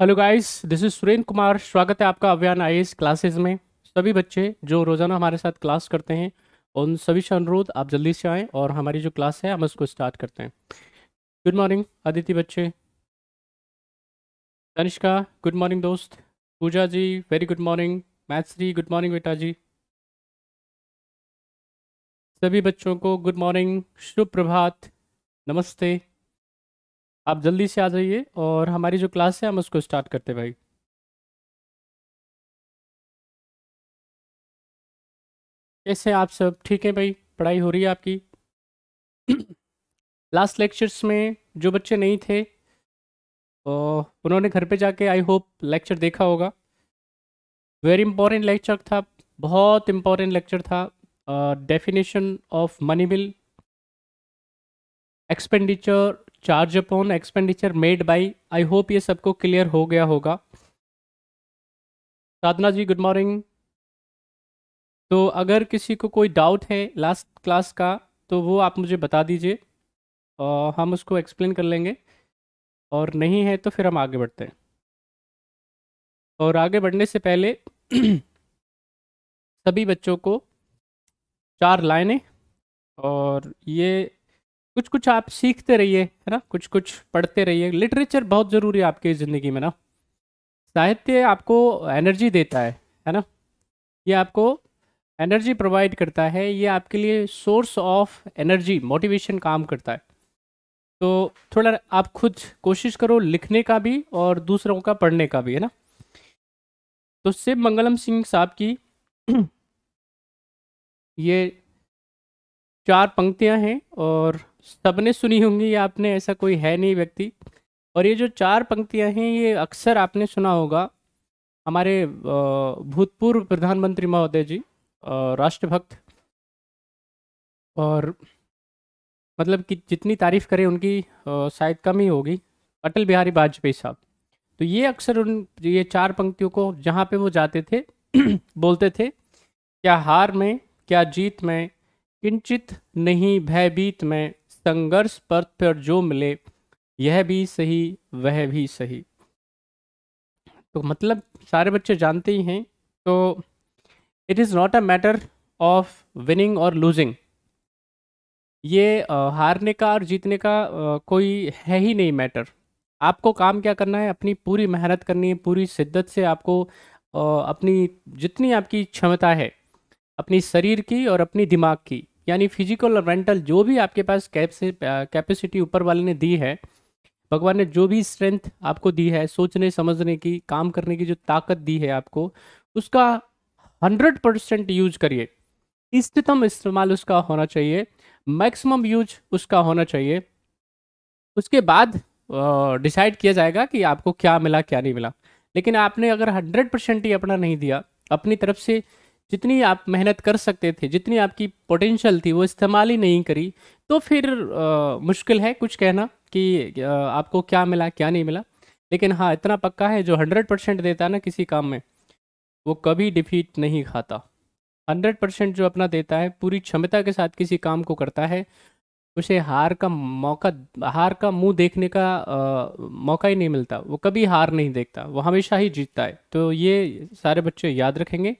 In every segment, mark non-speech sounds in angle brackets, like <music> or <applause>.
Hello guys this is Surendra Kumar स्वागत है आपका अभियान आई क्लासेस में सभी बच्चे जो रोज़ाना हमारे साथ क्लास करते हैं उन सभी से अनुरोध आप जल्दी से आएँ और हमारी जो क्लास है हम उसको स्टार्ट करते हैं गुड मॉर्निंग अदिति बच्चे तनिष्का गुड मॉर्निंग दोस्त Pooja ji very good morning मैथ्सरी गुड मॉर्निंग बेटा जी सभी बच्चों को गुड मॉर्निंग शुभ प्रभात नमस्ते आप जल्दी से आ जाइए और हमारी जो क्लास है हम उसको स्टार्ट करते भाई कैसे आप सब ठीक है भाई पढ़ाई हो रही है आपकी लास्ट <clears throat> लेक्चर्स में जो बच्चे नहीं थे तो उन्होंने घर पे जाके आई होप लेक्चर देखा होगा वेरी इंपॉर्टेंट लेक्चर था बहुत इंपॉर्टेंट लेक्चर था definition of money bill expenditure charge upon expenditure made by I hope ये सबको क्लियर हो गया होगा साधना जी गुड मॉर्निंग तो अगर किसी को कोई डाउट है लास्ट क्लास का तो वो आप मुझे बता दीजिए हम उसको एक्सप्लेन कर लेंगे और नहीं है तो फिर हम आगे बढ़ते हैं और आगे बढ़ने से पहले <clears throat> सभी बच्चों को चार लाइनें और ये कुछ कुछ आप सीखते रहिए है ना कुछ कुछ पढ़ते रहिए लिटरेचर बहुत ज़रूरी है आपकी ज़िंदगी में ना साहित्य आपको एनर्जी देता है है ना ये आपको एनर्जी प्रोवाइड करता है ये आपके लिए सोर्स ऑफ एनर्जी मोटिवेशन काम करता है तो थोड़ा आप खुद कोशिश करो लिखने का भी और दूसरों का पढ़ने का भी है ना तो शिव मंगलम सिंह साहब की <clears throat> ये चार पंक्तियां हैं और सबने सुनी होंगी आपने ऐसा कोई है नहीं व्यक्ति और ये जो चार पंक्तियां हैं ये अक्सर आपने सुना होगा हमारे भूतपूर्व प्रधानमंत्री महोदय जी राष्ट्रभक्त और मतलब कि जितनी तारीफ करें उनकी शायद कम ही होगी अटल बिहारी वाजपेयी साहब तो ये अक्सर उन ये चार पंक्तियों को जहाँ पे वो जाते थे <clears throat> बोलते थे क्या हार में क्या जीत में किंचित नहीं भयभीत में संघर्ष पथ पर जो मिले यह भी सही वह भी सही तो मतलब सारे बच्चे जानते ही हैं तो it is not a matter of winning और लूजिंग ये हारने का और जीतने का कोई है ही नहीं मैटर आपको काम क्या करना है अपनी पूरी मेहनत करनी है पूरी शिद्दत से आपको अपनी जितनी आपकी क्षमता है अपनी शरीर की और अपनी दिमाग की यानी फिजिकल और मेंटल जो भी आपके पास कैपेसिटी ऊपर वाले ने दी है भगवान ने जो भी स्ट्रेंथ आपको दी है सोचने समझने की काम करने की जो ताकत दी है आपको उसका हंड्रेड परसेंट यूज करिए इष्टतम इस्तेमाल उसका होना चाहिए मैक्सिमम यूज उसका होना चाहिए उसके बाद डिसाइड किया जाएगा कि आपको क्या मिला क्या नहीं मिला लेकिन आपने अगर हंड्रेड परसेंट ही अपना नहीं दिया अपनी तरफ से जितनी आप मेहनत कर सकते थे जितनी आपकी पोटेंशियल थी वो इस्तेमाल ही नहीं करी तो फिर आ, मुश्किल है कुछ कहना कि आ, आपको क्या मिला क्या नहीं मिला लेकिन हाँ इतना पक्का है जो हंड्रेड परसेंट देता है ना किसी काम में वो कभी डिफीट नहीं खाता हंड्रेड परसेंट जो अपना देता है पूरी क्षमता के साथ किसी काम को करता है उसे हार का मौका हार का मुंह देखने का आ, मौका ही नहीं मिलता वो कभी हार नहीं देखता वो हमेशा ही जीतता है तो ये सारे बच्चे याद रखेंगे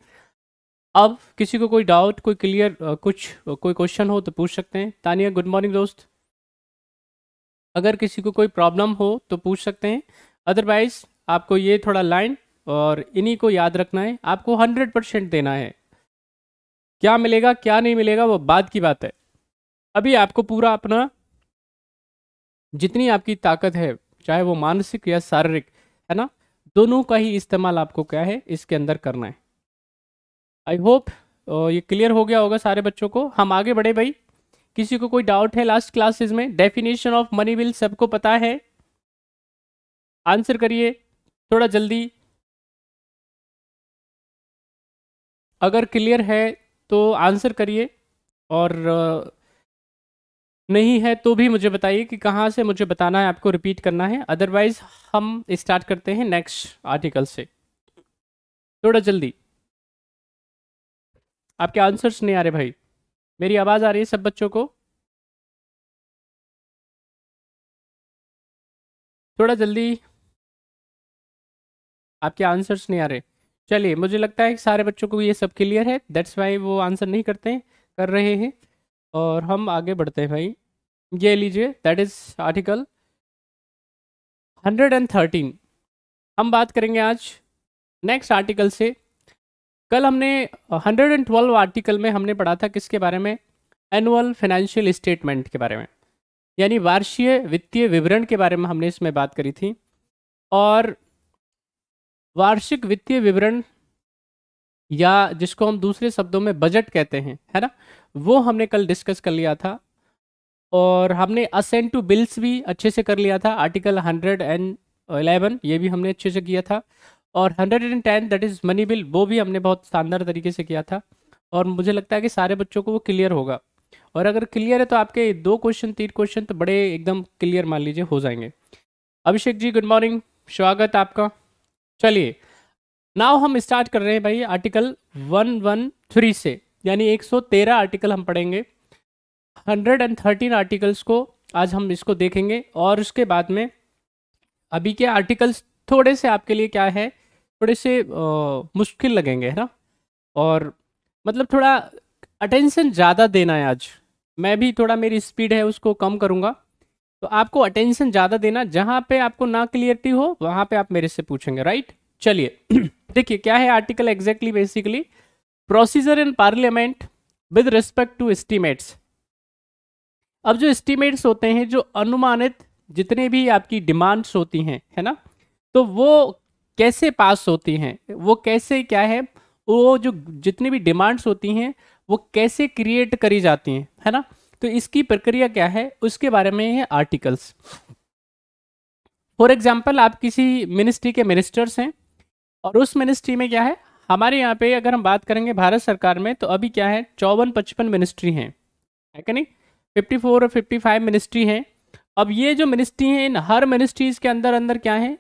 अब किसी को कोई डाउट कोई क्लियर कुछ कोई क्वेश्चन हो तो पूछ सकते हैं तानिया गुड मॉर्निंग दोस्त अगर किसी को कोई प्रॉब्लम हो तो पूछ सकते हैं अदरवाइज आपको ये थोड़ा लाइन और इन्हीं को याद रखना है आपको हंड्रेड परसेंट देना है क्या मिलेगा क्या नहीं मिलेगा वो बाद की बात है अभी आपको पूरा अपना जितनी आपकी ताकत है चाहे वो मानसिक या शारीरिक है ना दोनों का ही इस्तेमाल आपको क्या है इसके अंदर करना है आई होप uh, ये क्लियर हो गया होगा सारे बच्चों को हम आगे बढ़े भाई किसी को कोई डाउट है लास्ट क्लासेस में डेफिनेशन ऑफ मनी विल सबको पता है आंसर करिए थोड़ा जल्दी अगर क्लियर है तो आंसर करिए और नहीं है तो भी मुझे बताइए कि कहाँ से मुझे बताना है आपको रिपीट करना है अदरवाइज हम स्टार्ट करते हैं नेक्स्ट आर्टिकल से थोड़ा जल्दी आपके आंसर्स नहीं आ रहे भाई मेरी आवाज़ आ रही है सब बच्चों को थोड़ा जल्दी आपके आंसर्स नहीं आ रहे चलिए मुझे लगता है कि सारे बच्चों को ये सब क्लियर है दैट्स वाई वो आंसर नहीं करते हैं कर रहे हैं और हम आगे बढ़ते हैं भाई ये लीजिए दैट इज़ आर्टिकल 113 हम बात करेंगे आज नेक्स्ट आर्टिकल से कल हमने 112 आर्टिकल में हमने पढ़ा था किसके बारे में एनुअल फाइनेंशियल स्टेटमेंट के बारे में यानी वार्षिक वित्तीय विवरण के बारे में हमने इसमें बात करी थी और वार्षिक वित्तीय विवरण या जिसको हम दूसरे शब्दों में बजट कहते हैं है ना वो हमने कल डिस्कस कर लिया था और हमने असेंट टू बिल्स भी अच्छे से कर लिया था आर्टिकल हंड्रेड एंड एलेवन ये भी हमने अच्छे से किया था और 110 दैट इज़ मनी बिल वो भी हमने बहुत शानदार तरीके से किया था और मुझे लगता है कि सारे बच्चों को वो क्लियर होगा और अगर क्लियर है तो आपके दो क्वेश्चन तीन क्वेश्चन तो बड़े एकदम क्लियर मान लीजिए हो जाएंगे अभिषेक जी गुड मॉर्निंग स्वागत आपका चलिए नाव हम स्टार्ट कर रहे हैं भाई आर्टिकल 113 से यानी 113 आर्टिकल हम पढ़ेंगे 113 आर्टिकल्स को आज हम इसको देखेंगे और उसके बाद में अभी के आर्टिकल्स थोड़े से आपके लिए क्या है थोड़े से मुश्किल लगेंगे है ना और मतलब थोड़ा अटेंशन ज़्यादा देना है आज मैं भी थोड़ा मेरी स्पीड है उसको कम करूँगा तो आपको अटेंशन ज़्यादा देना जहाँ पे आपको ना क्लियरिटी हो वहाँ पे आप मेरे से पूछेंगे राइट चलिए <clears throat> देखिए क्या है article exactly basically procedure in parliament with respect to estimates अब जो एस्टिमेट्स होते हैं जो अनुमानित जितने भी आपकी डिमांड्स होती हैं है ना तो वो कैसे पास होती हैं वो कैसे क्या है वो जो जितनी भी डिमांड्स होती हैं वो कैसे क्रिएट करी जाती हैं है ना तो इसकी प्रक्रिया क्या है उसके बारे में है आर्टिकल्स फॉर एग्जाम्पल आप किसी मिनिस्ट्री के मिनिस्टर्स हैं और उस मिनिस्ट्री में क्या है हमारे यहाँ पे अगर हम बात करेंगे भारत सरकार में तो अभी क्या है चौवन पचपन मिनिस्ट्री हैं है क्या नहीं फिफ्टी फोर और फिफ्टी फाइव मिनिस्ट्री हैं अब ये जो मिनिस्ट्री हैं इन हर मिनिस्ट्रीज़ के अंदर अंदर क्या है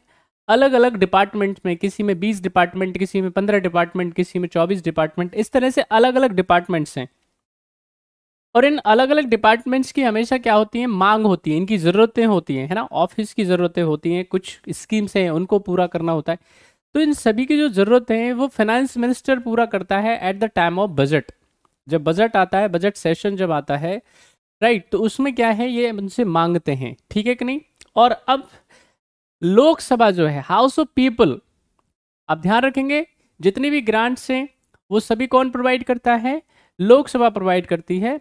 अलग अलग डिपार्टमेंट में किसी में बीस डिपार्टमेंट किसी में पंद्रह डिपार्टमेंट किसी में चौबीस डिपार्टमेंट इस तरह से अलग अलग डिपार्टमेंट्स हैं और इन अलग अलग डिपार्टमेंट्स की हमेशा क्या होती है मांग होती है इनकी ज़रूरतें होती हैं है ना ऑफिस की ज़रूरतें होती हैं कुछ स्कीम्स हैं उनको पूरा करना होता है तो इन सभी की जो ज़रूरतें हैं वो फाइनेंस मिनिस्टर पूरा करता है at the time of budget जब बजट आता है बजट सेशन जब आता है राइट तो उसमें क्या है ये उनसे मांगते हैं ठीक है कि नहीं और अब लोकसभा जो है हाउस ऑफ पीपल आप ध्यान रखेंगे जितनी भी ग्रांट्स हैं वो सभी कौन प्रोवाइड करता है लोकसभा प्रोवाइड करती है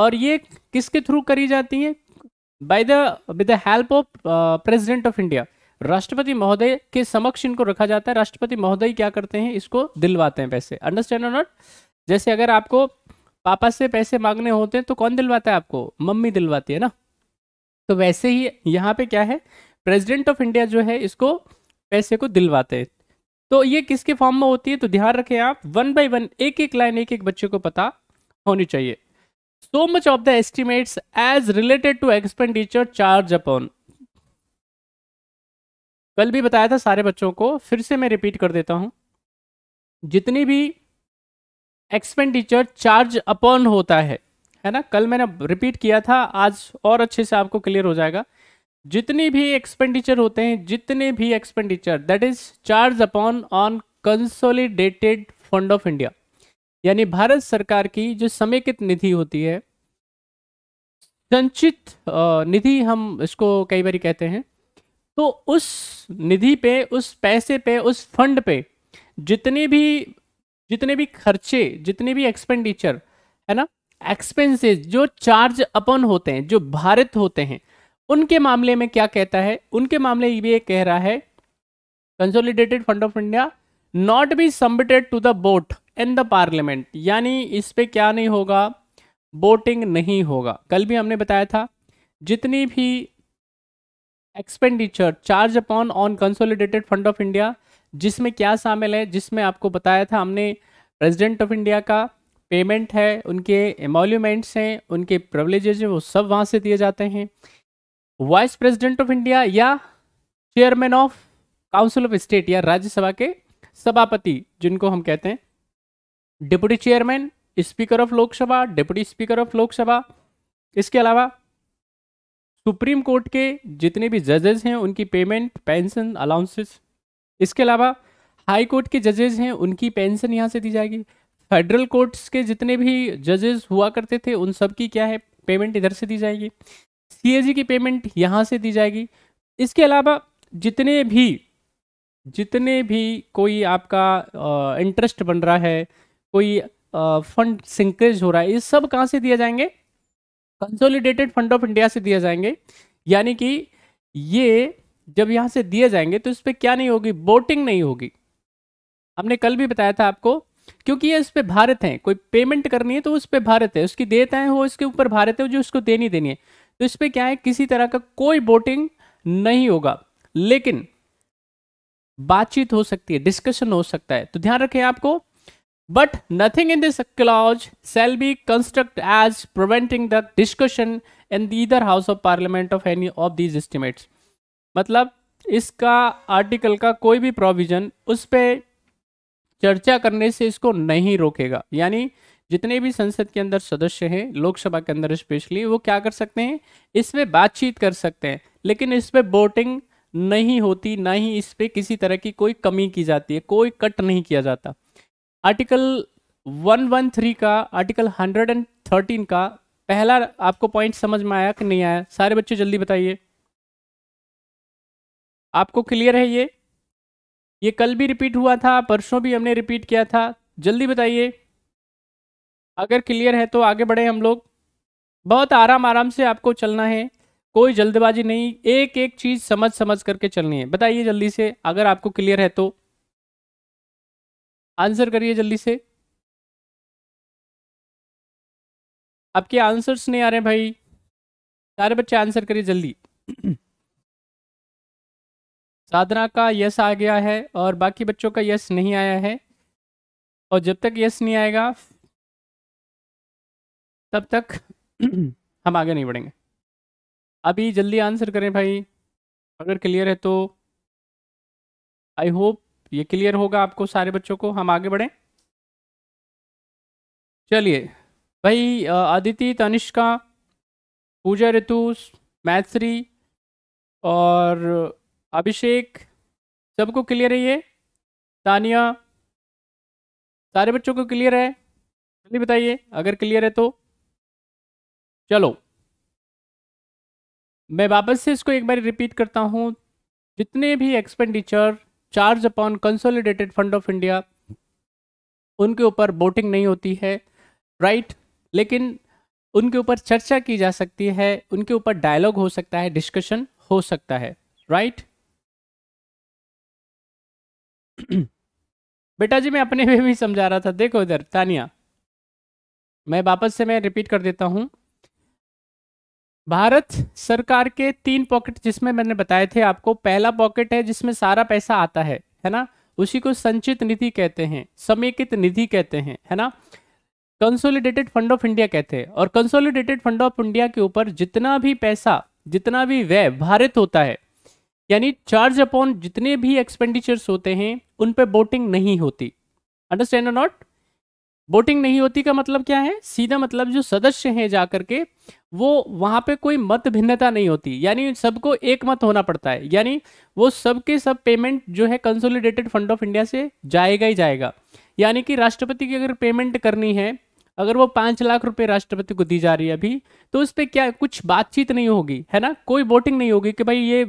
और ये किसके थ्रू करी जाती है by the with the help of president of India राष्ट्रपति महोदय के समक्ष इनको रखा जाता है राष्ट्रपति महोदय क्या करते हैं इसको दिलवाते हैं पैसे अंडरस्टैंड और नॉट जैसे अगर आपको पापा से पैसे मांगने होते हैं तो कौन दिलवाता है आपको मम्मी दिलवाती है ना तो वैसे ही यहाँ पे क्या है प्रेसिडेंट ऑफ इंडिया जो है इसको पैसे को दिलवाते हैं तो ये किसके फॉर्म में होती है तो ध्यान रखें आप वन बाई वन एक एक लाइन एक एक बच्चे को पता होनी चाहिए so much of the estimates as related to expenditure charge upon कल भी बताया था सारे बच्चों को फिर से मैं रिपीट कर देता हूं जितनी भी एक्सपेंडिचर चार्ज अपॉन होता है है ना कल मैंने रिपीट किया था आज और अच्छे से आपको क्लियर हो जाएगा जितनी भी एक्सपेंडिचर होते हैं जितने भी expenditure that is charge upon on consolidated fund of India यानी भारत सरकार की जो समेकित निधि होती है संचित निधि हम इसको कई बार कहते हैं तो उस निधि पे उस पैसे पे उस फंड पे जितने भी जितने भी खर्चे जितने भी एक्सपेंडिचर है ना एक्सपेंसेस जो चार्ज अपन होते हैं जो भारत होते हैं उनके मामले में क्या कहता है उनके मामले ये कह रहा है consolidated fund of India not be submitted to the vote in the parliament यानी इस पर क्या नहीं होगा बोटिंग नहीं होगा कल भी हमने बताया था जितनी भी expenditure charge upon on consolidated fund of India जिसमें क्या शामिल है जिसमें आपको बताया था हमने प्रेसिडेंट ऑफ इंडिया का पेमेंट है उनके एमोल्यूमेंट्स हैं उनके प्रिवलेजेज हैं वो सब वहाँ से दिए जाते हैं वाइस प्रेसिडेंट ऑफ इंडिया या chairman of council of state या राज्यसभा के सभापति जिनको हम कहते हैं deputy chairman speaker of Lok Sabha deputy speaker of Lok Sabha इसके अलावा सुप्रीम कोर्ट के जितने भी जजेस हैं उनकी पेमेंट पेंशन अलाउंसेस इसके अलावा हाई कोर्ट के जजेस हैं उनकी पेंशन यहाँ से दी जाएगी फेडरल कोर्ट्स के जितने भी जजेस हुआ करते थे उन सब की क्या है पेमेंट इधर से दी जाएगी सी की पेमेंट यहाँ से दी जाएगी इसके अलावा जितने भी जितने भी कोई आपका इंटरेस्ट बन रहा है कोई फंड सिंक्रेज हो रहा है ये सब कहाँ से दिए जाएंगे कंसोलिडेटेड फंड ऑफ इंडिया से दिए जाएंगे यानी कि ये जब यहाँ से दिए जाएंगे तो इस पर क्या नहीं होगी बोटिंग नहीं होगी हमने कल भी बताया था आपको क्योंकि ये इस पर भारत है कोई पेमेंट करनी है तो उस पर भारत है उसकी देता है वो इसके ऊपर भारत है जो उसको देनी देनी है तो इस पर क्या है किसी तरह का कोई वोटिंग नहीं होगा लेकिन बातचीत हो सकती है डिस्कशन हो सकता है तो ध्यान रखें आपको but nothing in this clause shall be construct as preventing the discussion in either house of parliament of any of these estimates मतलब इसका आर्टिकल का कोई भी प्रोविजन उस पर चर्चा करने से इसको नहीं रोकेगा यानी जितने भी संसद के अंदर सदस्य हैं लोकसभा के अंदर स्पेशली वो क्या कर सकते हैं इसमें बातचीत कर सकते हैं लेकिन इसमें वोटिंग नहीं होती ना ही इस पर किसी तरह की कोई कमी की जाती है कोई कट नहीं किया जाता आर्टिकल 113 का आर्टिकल 113 का पहला आपको पॉइंट समझ में आया कि नहीं आया सारे बच्चे जल्दी बताइए आपको क्लियर है ये ये कल भी रिपीट हुआ था परसों भी हमने रिपीट किया था जल्दी बताइए अगर क्लियर है तो आगे बढ़े हम लोग बहुत आराम आराम से आपको चलना है कोई जल्दबाजी नहीं एक एक चीज समझ समझ करके चलनी है बताइए जल्दी से अगर आपको क्लियर है तो आंसर करिए जल्दी से आपके आंसर्स नहीं आ रहे भाई सारे बच्चे आंसर करिए जल्दी <clears throat> साधना का यस आ गया है और बाकी बच्चों का यस नहीं आया है और जब तक यस नहीं आएगा तब तक <clears throat> हम आगे नहीं बढ़ेंगे अभी जल्दी आंसर करें भाई अगर क्लियर है तो आई होप ये क्लियर होगा आपको सारे बच्चों को हम आगे बढ़ें चलिए भाई आदिति तनिष्का पूजा ऋतु मैथ्री और अभिषेक सबको क्लियर है ये तानिया सारे बच्चों को क्लियर है जल्दी बताइए अगर क्लियर है तो चलो मैं वापस से इसको एक बार रिपीट करता हूं जितने भी expenditure charge upon consolidated fund of India उनके ऊपर वोटिंग नहीं होती है राइट लेकिन उनके ऊपर चर्चा की जा सकती है उनके ऊपर डायलॉग हो सकता है डिस्कशन हो सकता है राइट <clears throat> बेटा जी मैं अपने में भी समझा रहा था देखो इधर तानिया मैं वापस से मैं रिपीट कर देता हूं भारत सरकार के तीन पॉकेट जिसमें मैंने बताए थे आपको पहला पॉकेट है जिसमें सारा पैसा आता है है ना उसी को संचित निधि कहते हैं समेकित निधि कहते हैं है ना कंसोलिडेटेड फंड ऑफ इंडिया कहते हैं और कंसोलिडेटेड फंड ऑफ इंडिया के ऊपर जितना भी पैसा जितना भी व्यय भारत होता है यानी चार्ज अपॉन जितने भी एक्सपेंडिचर्स होते हैं उन पर बोटिंग नहीं होती अंडरस्टैंड नॉट वोटिंग नहीं होती का मतलब क्या है सीधा मतलब जो सदस्य हैं जा करके वो वहाँ पे कोई मत भिन्नता नहीं होती यानी सबको एक मत होना पड़ता है यानी वो सबके सब पेमेंट जो है कंसोलिडेटेड फंड ऑफ इंडिया से जाएगा ही जाएगा यानी कि राष्ट्रपति की अगर पेमेंट करनी है अगर वो पाँच लाख रुपए राष्ट्रपति को दी जा रही है अभी तो उस पर क्या कुछ बातचीत नहीं होगी है ना कोई वोटिंग नहीं होगी कि भाई ये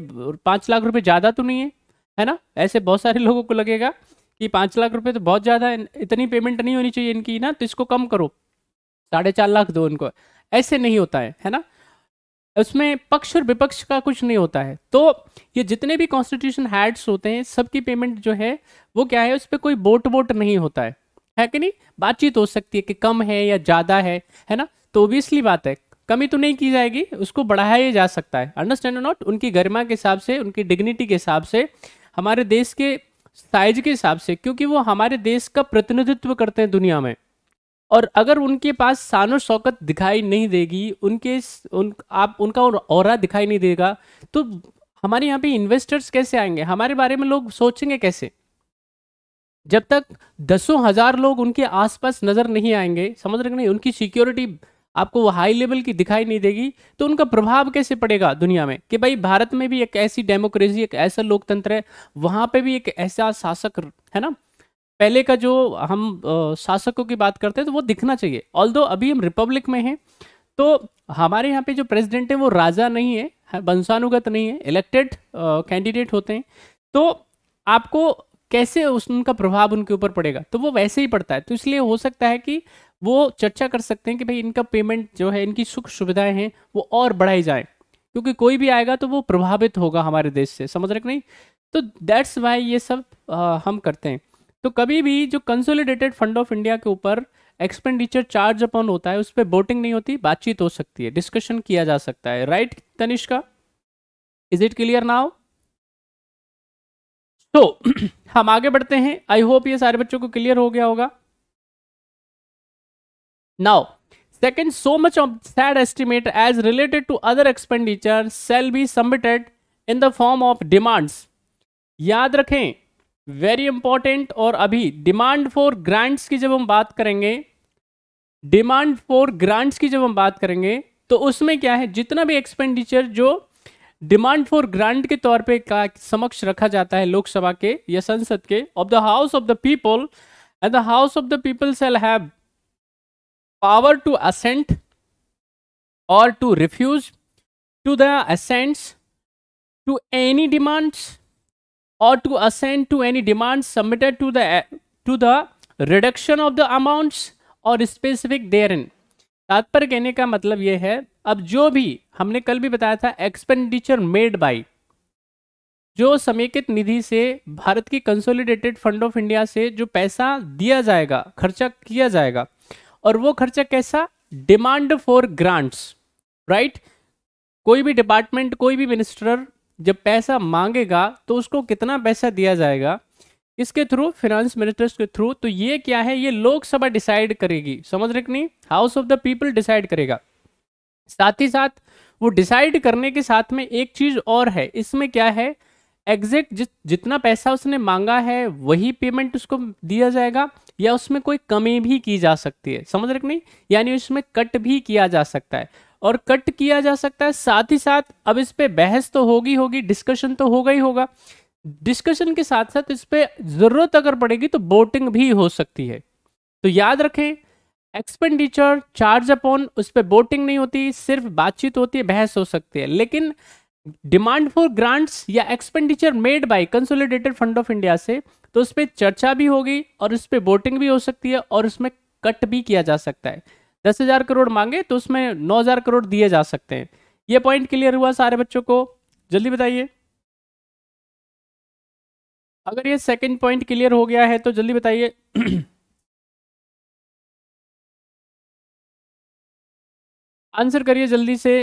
पाँच लाख रुपये ज़्यादा तो नहीं है है ना ऐसे बहुत सारे लोगों को लगेगा कि पाँच लाख रुपए तो बहुत ज़्यादा है इतनी पेमेंट नहीं होनी चाहिए इनकी ना तो इसको कम करो साढ़े चार लाख दो इनको ऐसे नहीं होता है है ना उसमें पक्ष और विपक्ष का कुछ नहीं होता है तो ये जितने भी कॉन्स्टिट्यूशन हैड्स होते हैं सबकी पेमेंट जो है वो क्या है उस पर कोई वोट वोट नहीं होता है है कि नहीं बातचीत हो सकती है कि कम है या ज़्यादा है है ना तो ओबियसली बात है कमी तो नहीं की जाएगी उसको बढ़ाया जा सकता है अंडरस्टैंड नॉट उनकी गरिमा के हिसाब से उनकी डिग्निटी के हिसाब से हमारे देश के साइज के हिसाब से क्योंकि वो हमारे देश का प्रतिनिधित्व करते हैं दुनिया में और अगर उनके पास शान शौकत दिखाई नहीं देगी उनके उन आप उनका और दिखाई नहीं देगा तो हमारे यहाँ पे इन्वेस्टर्स कैसे आएंगे हमारे बारे में लोग सोचेंगे कैसे जब तक दसों हजार लोग उनके आसपास नज़र नहीं आएंगे समझ रहे नहीं उनकी सिक्योरिटी आपको वो हाई लेवल की दिखाई नहीं देगी तो उनका प्रभाव कैसे पड़ेगा दुनिया में कि भाई भारत में भी एक ऐसी डेमोक्रेसी एक ऐसा लोकतंत्र है वहाँ पर भी एक ऐसा शासक है ना पहले का जो हम शासकों की बात करते हैं तो वो दिखना चाहिए ऑल अभी हम रिपब्लिक में हैं तो हमारे यहाँ पे जो प्रेसिडेंट है वो राजा नहीं है वंशानुगत नहीं है इलेक्टेड कैंडिडेट होते हैं तो आपको कैसे उस उनका प्रभाव उनके ऊपर पड़ेगा तो वो वैसे ही पड़ता है तो इसलिए हो सकता है कि वो चर्चा कर सकते हैं कि भाई इनका पेमेंट जो है इनकी सुख सुविधाएं हैं वो और बढ़ाई जाए क्योंकि कोई भी आएगा तो वो प्रभावित होगा हमारे देश से समझ रहे नहीं तो दैट्स वाई ये सब आ, हम करते हैं तो कभी भी जो कंसोलिडेटेड फंड ऑफ इंडिया के ऊपर एक्सपेंडिचर चार्ज अपन होता है उस पर वोटिंग नहीं होती बातचीत हो सकती है डिस्कशन किया जा सकता है right Tanishka is it clear now तो हम आगे बढ़ते हैं आई होप ये सारे बच्चों को क्लियर हो गया होगा Now, second, so much of SAD estimate as related to other expenditure shall be submitted in the form of demands. याद रखें वेरी इंपॉर्टेंट और अभी डिमांड फॉर ग्रांट्स की जब हम बात करेंगे डिमांड फॉर ग्रांट्स की जब हम बात करेंगे तो उसमें क्या है जितना भी एक्सपेंडिचर जो डिमांड फॉर ग्रांट के तौर पे का समक्ष रखा जाता है लोकसभा के या संसद के of the house of the people and the house of the people shall have power to assent or to refuse to the assents to any demands or to assent to any demands submitted to the to the reduction of the amounts or specific therein तात्पर्य कहने का मतलब यह है अब जो भी हमने कल भी बताया था एक्सपेंडिचर मेड बाय जो समेकित निधि से भारत की कंसोलिडेटेड फंड ऑफ इंडिया से जो पैसा दिया जाएगा खर्चा किया जाएगा और वो खर्चा कैसा डिमांड फॉर ग्रांट्स राइट कोई भी डिपार्टमेंट कोई भी मिनिस्टर जब पैसा मांगेगा तो उसको कितना पैसा दिया जाएगा इसके थ्रू फिनेंस मिनिस्टर्स के थ्रू तो ये क्या है ये लोकसभा डिसाइड करेगी समझ रहे नहीं house of the people decide करेगा साथ ही साथ वो डिसाइड करने के साथ में एक चीज और है इसमें क्या है एग्जैक्ट जित जितना पैसा उसने मांगा है वही पेमेंट उसको दिया जाएगा या उसमें कोई कमी भी की जा सकती है समझ रख नहीं यानी उसमें कट भी किया जा सकता है और कट किया जा सकता है साथ ही साथ अब इस पर बहस तो होगी होगी डिस्कशन तो होगा ही होगा डिस्कशन के साथ साथ इस पर ज़रूरत अगर पड़ेगी तो बोटिंग भी हो सकती है तो याद रखें एक्सपेंडिचर चार्ज अपॉन उस पर बोटिंग नहीं होती सिर्फ बातचीत होती है बहस हो सकती है लेकिन डिमांड फॉर ग्रांट्स या expenditure made by consolidated fund of India से तो उस पर चर्चा भी होगी और उस पर वोटिंग भी हो सकती है और उसमें कट भी किया जा सकता है दस हज़ार करोड़ मांगे तो उसमें नौ हज़ार करोड़ दिए जा सकते हैं ये पॉइंट क्लियर हुआ सारे बच्चों को जल्दी बताइए अगर ये सेकंड पॉइंट क्लियर हो गया है तो जल्दी बताइए आंसर <clears throat> करिए जल्दी से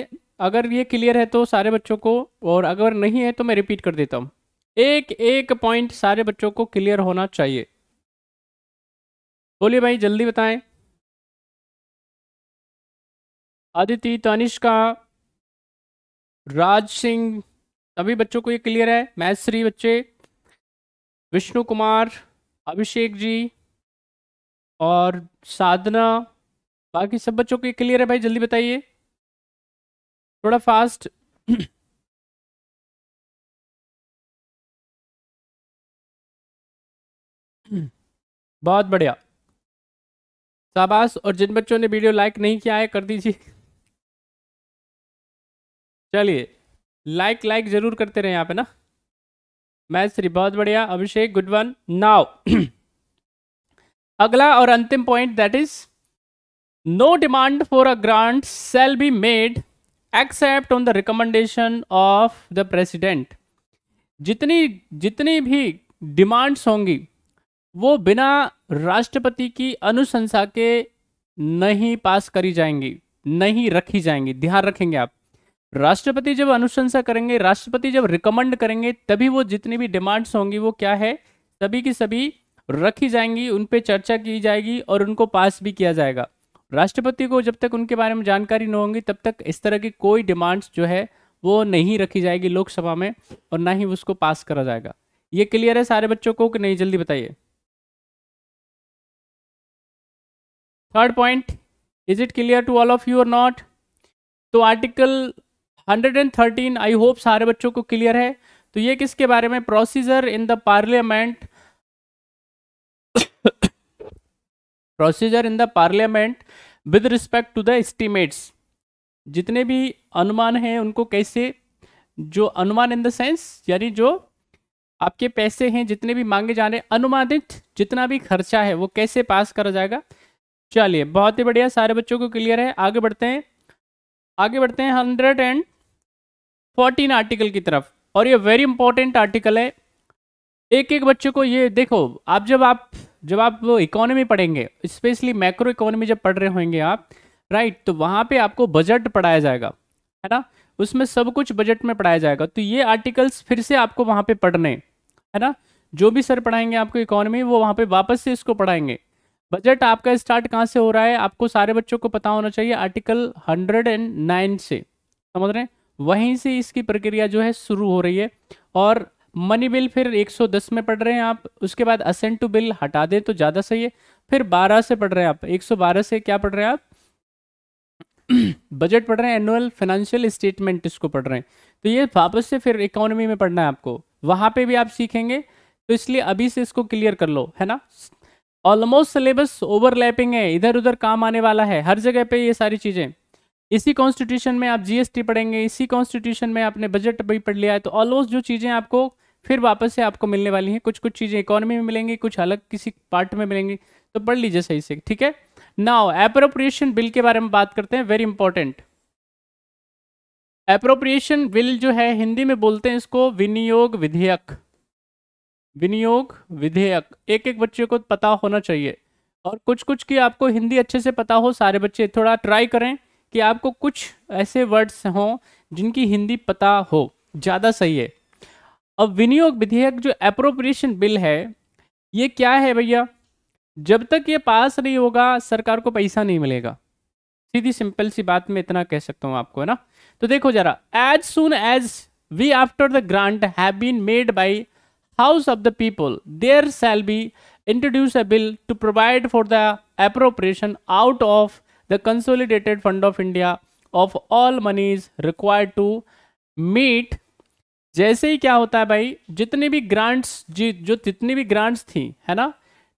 अगर ये क्लियर है तो सारे बच्चों को और अगर नहीं है तो मैं रिपीट कर देता हूँ एक एक पॉइंट सारे बच्चों को क्लियर होना चाहिए बोलिए भाई जल्दी बताएं आदिति तनिष्का राज सिंह सभी बच्चों को ये क्लियर है मैश्री बच्चे विष्णु कुमार अभिषेक जी और साधना बाकी सब बच्चों को ये क्लियर है भाई जल्दी बताइए थोड़ा फास्ट बहुत बढ़िया शाबाश और जिन बच्चों ने वीडियो लाइक नहीं किया है कर दीजिए चलिए लाइक लाइक जरूर करते रहे यहाँ पे ना मैं श्री बहुत बढ़िया अभिषेक गुड वन नाउ अगला और अंतिम point that is no demand for a grant shall be made except on the recommendation of the president जितनी जितनी भी डिमांड्स होंगी वो बिना राष्ट्रपति की अनुशंसा के नहीं पास करी जाएंगी नहीं रखी जाएंगी ध्यान रखेंगे आप राष्ट्रपति जब अनुशंसा करेंगे राष्ट्रपति जब रिकमेंड करेंगे तभी वो जितनी भी डिमांड्स होंगी वो क्या है सभी की सभी रखी जाएंगी उन पर चर्चा की जाएगी और उनको पास भी किया जाएगा राष्ट्रपति को जब तक उनके बारे में जानकारी न होगी तब तक इस तरह की कोई डिमांड्स जो है वो नहीं रखी जाएगी लोकसभा में और ना ही उसको पास करा जाएगा ये क्लियर है सारे बच्चों को कि नहीं जल्दी बताइए third point is it clear to all of you और नॉट तो आर्टिकल 113 आई होप सारे बच्चों को क्लियर है तो ये किसके बारे में procedure in the parliament procedure in the parliament with respect to the estimates जितने भी अनुमान हैं उनको कैसे जो अनुमान इन द सेंस यानी जो आपके पैसे हैं जितने भी मांगे जा रहे हैं अनुमानित जितना भी खर्चा है वो कैसे पास करा जाएगा चलिए बहुत ही बढ़िया सारे बच्चों को क्लियर है आगे बढ़ते हैं आगे बढ़ते हैं हंड्रेड एंड फोर्टीन आर्टिकल की तरफ और ये वेरी इंपॉर्टेंट आर्टिकल है एक एक बच्चे को ये देखो आप जब आप जब आप इकोनॉमी पढ़ेंगे स्पेशली मैक्रो इकोनॉमी जब पढ़ रहे होंगे आप राइट तो वहाँ पे आपको बजट पढ़ाया जाएगा है ना उसमें सब कुछ बजट में पढ़ाया जाएगा तो ये आर्टिकल्स फिर से आपको वहाँ पे पढ़ने है ना जो भी सर पढ़ाएंगे आपको इकोनॉमी वो वहाँ पे वापस से इसको पढ़ाएंगे बजट आपका स्टार्ट कहाँ से हो रहा है आपको सारे बच्चों को पता होना चाहिए आर्टिकल हंड्रेड एंड नाइन से समझ रहे हैं वहीं से इसकी प्रक्रिया जो है शुरू हो रही है और मनी बिल फिर 110 में पढ़ रहे हैं आप उसके बाद असेंट टू बिल हटा दें तो ज़्यादा सही है फिर 12 से पढ़ रहे हैं आप 112 से क्या पढ़ रहे हैं आप बजट पढ़ रहे हैं एनुअल फाइनेंशियल स्टेटमेंट इसको पढ़ रहे हैं तो ये वापस से फिर इकोनॉमी में पढ़ना है आपको वहाँ पर भी आप सीखेंगे तो इसलिए अभी से इसको क्लियर कर लो है ना ऑलमोस्ट सिलेबस ओवरलैपिंग है इधर उधर काम आने वाला है हर जगह पर ये सारी चीज़ें इसी कॉन्स्टिट्यूशन में आप जीएसटी पढ़ेंगे इसी कॉन्स्टिट्यूशन में आपने बजट भी पढ़ लिया है तो ऑलमोस्ट जो चीज़ें आपको फिर वापस से आपको मिलने वाली हैं कुछ कुछ चीज़ें इकोनॉमी में मिलेंगी कुछ अलग किसी पार्ट में मिलेंगी तो पढ़ लीजिए सही से ठीक है नाउ अप्रोप्रिएशन बिल के बारे में बात करते हैं वेरी इंपॉर्टेंट अप्रोप्रिएशन बिल जो है हिंदी में बोलते हैं इसको विनियोग विधेयक विनियोग विधेयक एक एक बच्चे को पता होना चाहिए और कुछ कुछ की आपको हिंदी अच्छे से पता हो सारे बच्चे थोड़ा ट्राई करें कि आपको कुछ ऐसे वर्ड्स हों जिनकी हिंदी पता हो ज़्यादा सही है अब विनियोग विधेयक जो अप्रोप्रिएशन बिल है ये क्या है भैया जब तक ये पास नहीं होगा सरकार को पैसा नहीं मिलेगा सीधी सिंपल सी बात में इतना कह सकता हूँ आपको है ना तो देखो जरा एज सुन as we after the grant have been made by house of the people there shall be introduce a bill to provide for the appropriation out of the consolidated fund of India of all monies required to meet जैसे ही क्या होता है भाई जितनी भी grants जी जो जितनी भी ग्रांट्स थी है ना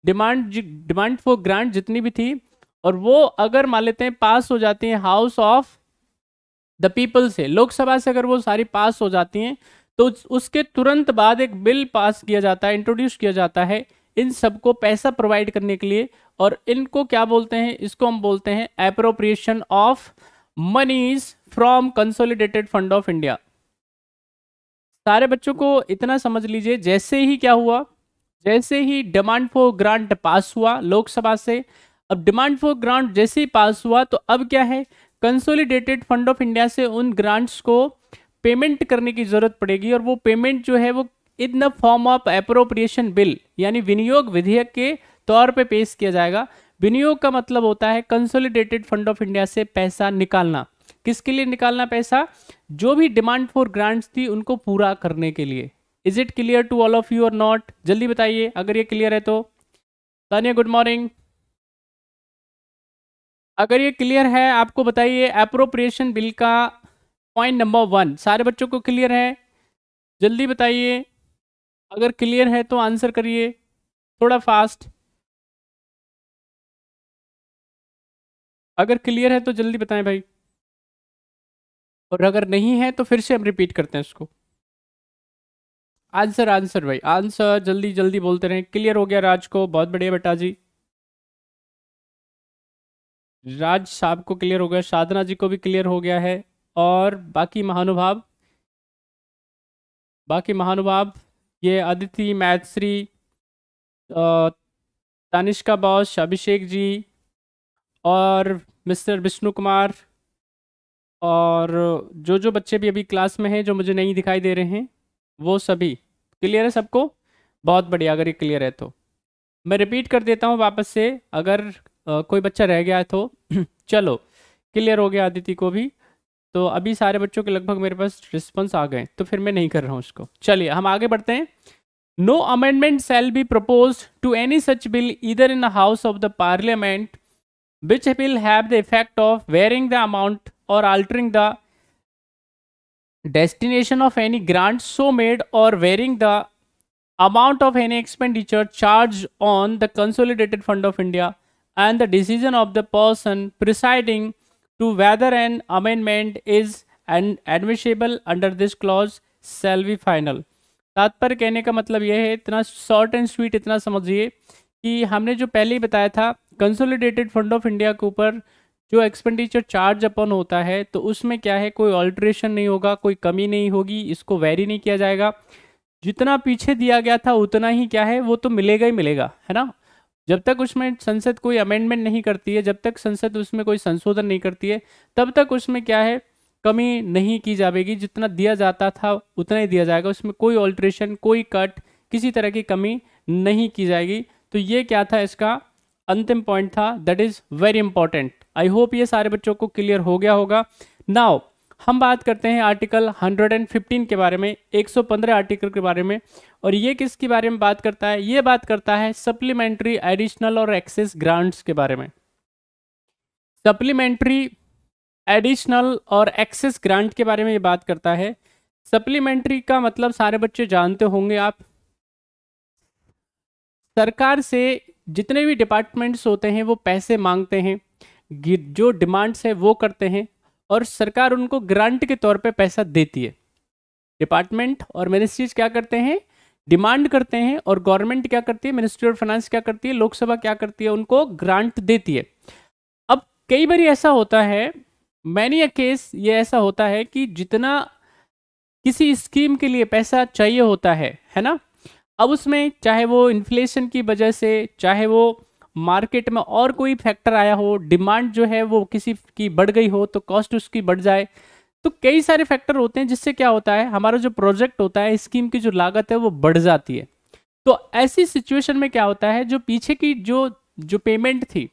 डिमांड डिमांड फॉर ग्रांट जितनी भी थी और वो अगर मान लेते हैं पास हो जाती हैं हाउस ऑफ द पीपल से लोकसभा से अगर वो सारी पास हो जाती हैं तो उसके तुरंत बाद एक बिल पास किया जाता है इंट्रोड्यूस किया जाता है इन सबको पैसा प्रोवाइड करने के लिए और इनको क्या बोलते हैं इसको हम बोलते हैं appropriation of monies from consolidated fund of India सारे बच्चों को इतना समझ लीजिए जैसे ही क्या हुआ जैसे ही डिमांड फॉर ग्रांट पास हुआ लोकसभा से अब डिमांड फॉर ग्रांट जैसे ही पास हुआ तो अब क्या है कंसोलिडेटेड फंड ऑफ इंडिया से उन ग्रांट्स को पेमेंट करने की ज़रूरत पड़ेगी और वो पेमेंट जो है वो in the form of appropriation bill यानी विनियोग विधेयक के तौर पे पेश किया जाएगा विनियोग का मतलब होता है कंसोलिडेटेड फंड ऑफ इंडिया से पैसा निकालना किसके लिए निकालना पैसा जो भी डिमांड फॉर ग्रांट्स थी उनको पूरा करने के लिए is it clear to all of you और नॉट जल्दी बताइए अगर ये क्लियर है तो तानिया गुड मॉर्निंग अगर ये क्लियर है आपको बताइए अप्रोप्रिएशन बिल का पॉइंट नंबर वन सारे बच्चों को क्लियर है जल्दी बताइए अगर क्लियर है तो आंसर करिए थोड़ा फास्ट अगर क्लियर है तो जल्दी बताएं भाई और अगर नहीं है तो फिर से हम रिपीट करते हैं इसको आंसर आंसर भाई आंसर जल्दी जल्दी बोलते रहे क्लियर हो गया राज को बहुत बढ़िया बेटा जी राज साहब को क्लियर हो गया साधना जी को भी क्लियर हो गया है और बाकी महानुभाव बाकी महानुभाव ये अदिति तानिश का बॉस अभिषेक जी और मिस्टर विष्णु कुमार और जो जो बच्चे भी अभी क्लास में हैं जो मुझे नहीं दिखाई दे रहे हैं वो सभी क्लियर है सबको बहुत बढ़िया अगर ये क्लियर है तो मैं रिपीट कर देता हूँ वापस से अगर कोई बच्चा रह गया तो <clears throat> चलो क्लियर हो गया आदिति को भी तो अभी सारे बच्चों के लगभग मेरे पास रिस्पॉन्स आ गए तो फिर मैं नहीं कर रहा हूँ उसको चलिए हम आगे बढ़ते हैं no amendment shall be propose to any such bill इधर in the house of the parliament which will have the effect of varying the amount or altering the destination of any grant so made or varying the amount of any expenditure charged on the consolidated fund of india and the decision of the person presiding to whether an amendment is and admissible under this clause shall be final तात्पर्य कहने का मतलब यह है इतना short and sweet इतना समझिए कि हमने जो पहले ही बताया था कंसोलिडेटेड फंड ऑफ इंडिया के ऊपर जो एक्सपेंडिचर चार्ज अपन होता है तो उसमें क्या है कोई ऑल्ट्रेशन नहीं होगा कोई कमी नहीं होगी इसको वेरी नहीं किया जाएगा जितना पीछे दिया गया था उतना ही क्या है वो तो मिलेगा ही मिलेगा है ना जब तक उसमें संसद कोई अमेंडमेंट नहीं करती है जब तक संसद उसमें कोई संशोधन नहीं करती है तब तक उसमें क्या है कमी नहीं की जाएगी जितना दिया जाता था उतना ही दिया जाएगा उसमें कोई ऑल्ट्रेशन कोई कट किसी तरह की कमी नहीं की जाएगी तो ये क्या था इसका अंतिम पॉइंट था that is very important I hope ये सारे बच्चों को क्लियर हो गया होगा नाउ हम बात करते हैं आर्टिकल 115 के बारे में 115 आर्टिकल के बारे में और ये किसके बारे में बात करता है ये बात करता है सप्लीमेंट्री एडिशनल और एक्सेस ग्रांट्स के बारे में सप्लीमेंट्री एडिशनल और एक्सेस ग्रांट के बारे में ये बात करता है सप्लीमेंट्री का मतलब सारे बच्चे जानते होंगे आप सरकार से जितने भी डिपार्टमेंट्स होते हैं वो पैसे मांगते हैं जो डिमांड्स है वो करते हैं और सरकार उनको ग्रांट के तौर पे पैसा देती है डिपार्टमेंट और मिनिस्ट्रीज क्या करते हैं डिमांड करते हैं और गवर्नमेंट क्या करती है मिनिस्ट्री ऑफ फाइनेंस क्या करती है लोकसभा क्या करती है उनको ग्रांट देती है अब कई बार ऐसा होता है मैनी अ केस ये ऐसा होता है कि जितना किसी स्कीम के लिए पैसा चाहिए होता है है ना अब उसमें चाहे वो इन्फ्लेशन की वजह से चाहे वो मार्केट में और कोई फैक्टर आया हो डिमांड जो है वो किसी की बढ़ गई हो तो कॉस्ट उसकी बढ़ जाए तो कई सारे फैक्टर होते हैं जिससे क्या होता है हमारा जो प्रोजेक्ट होता है स्कीम की जो लागत है वो बढ़ जाती है तो ऐसी सिचुएशन में क्या होता है जो पीछे की जो जो पेमेंट थी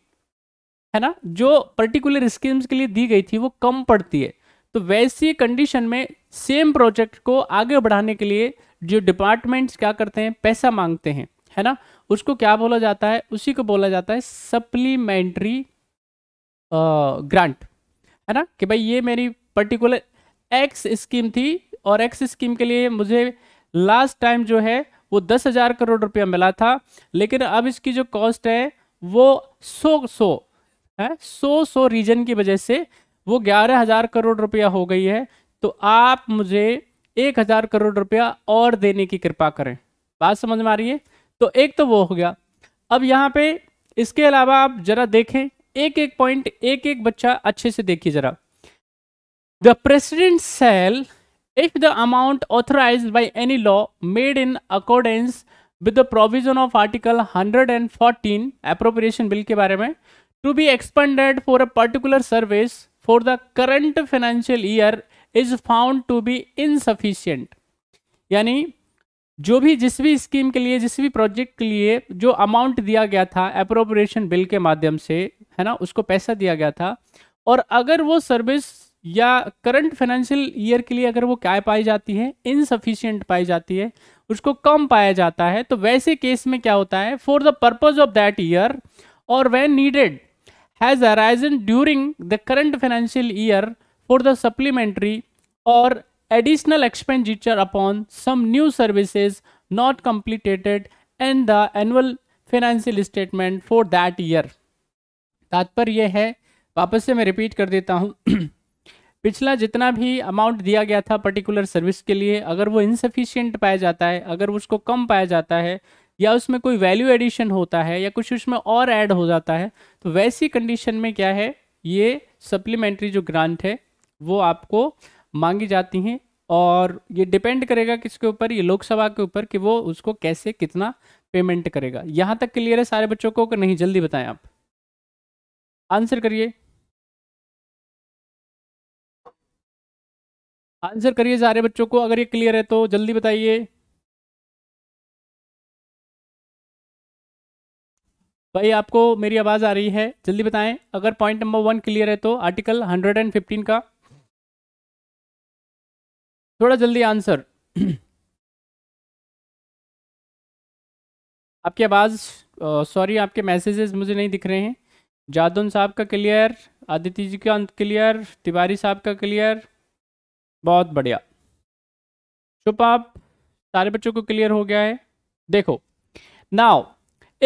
है ना जो पर्टिकुलर स्कीम्स के लिए दी गई थी वो कम पड़ती है तो वैसी कंडीशन में सेम प्रोजेक्ट को आगे बढ़ाने के लिए जो डिपार्टमेंट्स क्या करते हैं पैसा मांगते हैं है ना उसको क्या बोला जाता है उसी को बोला जाता है सप्लीमेंट्री ग्रांट है ना कि भाई ये मेरी पर्टिकुलर एक्स स्कीम थी और एक्स स्कीम के लिए मुझे लास्ट टाइम जो है वो दस हज़ार करोड़ रुपया मिला था लेकिन अब इसकी जो कॉस्ट है वो सौ सो है सो सौ रीजन की वजह से वो ग्यारह हज़ार करोड़ रुपया हो गई है तो आप मुझे एक हज़ार करोड़ रुपया और देने की कृपा करें बात समझ में आ रही है तो एक तो वो हो गया अब यहाँ पे इसके अलावा आप जरा देखें एक एक पॉइंट एक एक बच्चा अच्छे से देखिए जरा the president shall if the amount authorise by any law made in accordance with the provision of article hundred and fourteen appropriation bill के बारे में to be expended for a particular service for the current financial year is found to be insufficient यानी जो भी जिस भी scheme के लिए जिस भी प्रोजेक्ट के लिए जो अमाउंट दिया गया था अप्रोप्रिएशन बिल के माध्यम से है ना उसको पैसा दिया गया था और अगर वो सर्विस या करंट फाइनेंशियल ईयर के लिए अगर वो क्या पाई जाती है इनसफिशियंट पाई जाती है उसको कम पाया जाता है तो वैसे केस में क्या होता है for the purpose of that year और when needed has arisen during the current financial year for the supplementary or additional expenditure upon some new services not completed in the annual financial statement for that year तात्पर्य यह है वापस से मैं repeat कर देता हूँ <clears throat> पिछला जितना भी अमाउंट दिया गया था पर्टिकुलर सर्विस के लिए अगर वो इनसफिशियंट पाया जाता है अगर उसको कम पाया जाता है या उसमें कोई वैल्यू एडिशन होता है या कुछ उसमें और ऐड हो जाता है तो वैसी कंडीशन में क्या है ये सप्लीमेंट्री जो ग्रांट है वो आपको मांगी जाती हैं और ये डिपेंड करेगा किसके ऊपर ये लोकसभा के ऊपर कि वो उसको कैसे कितना पेमेंट करेगा यहाँ तक क्लियर है सारे बच्चों को कि नहीं जल्दी बताएं आप आंसर करिए आंसर करिए सारे बच्चों को अगर ये क्लियर है तो जल्दी बताइए भाई आपको मेरी आवाज़ आ रही है जल्दी बताएं अगर पॉइंट नंबर वन क्लियर है तो आर्टिकल 115 का थोड़ा जल्दी आंसर आपकी आवाज़ सॉरी आपके मैसेजेस मुझे नहीं दिख रहे हैं जादुन साहब का क्लियर आदित्य जी का क्लियर तिवारी साहब का क्लियर बहुत बढ़िया चुप आप सारे बच्चों को क्लियर हो गया है देखो now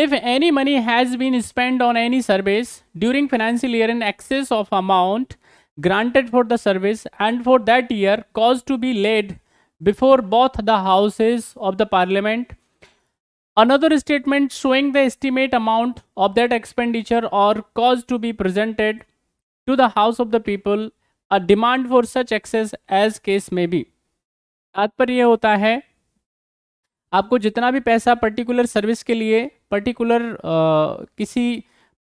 if any money has been spend on any service during financial year in excess of amount granted for the service and for that year caused to be laid before both the houses of the parliament another statement showing the estimate amount of that expenditure or caused to be presented to the house of the people a demand for such excess as case may be तात्पर्य यह होता है आपको जितना भी पैसा particular service के लिए पर्टिकुलर किसी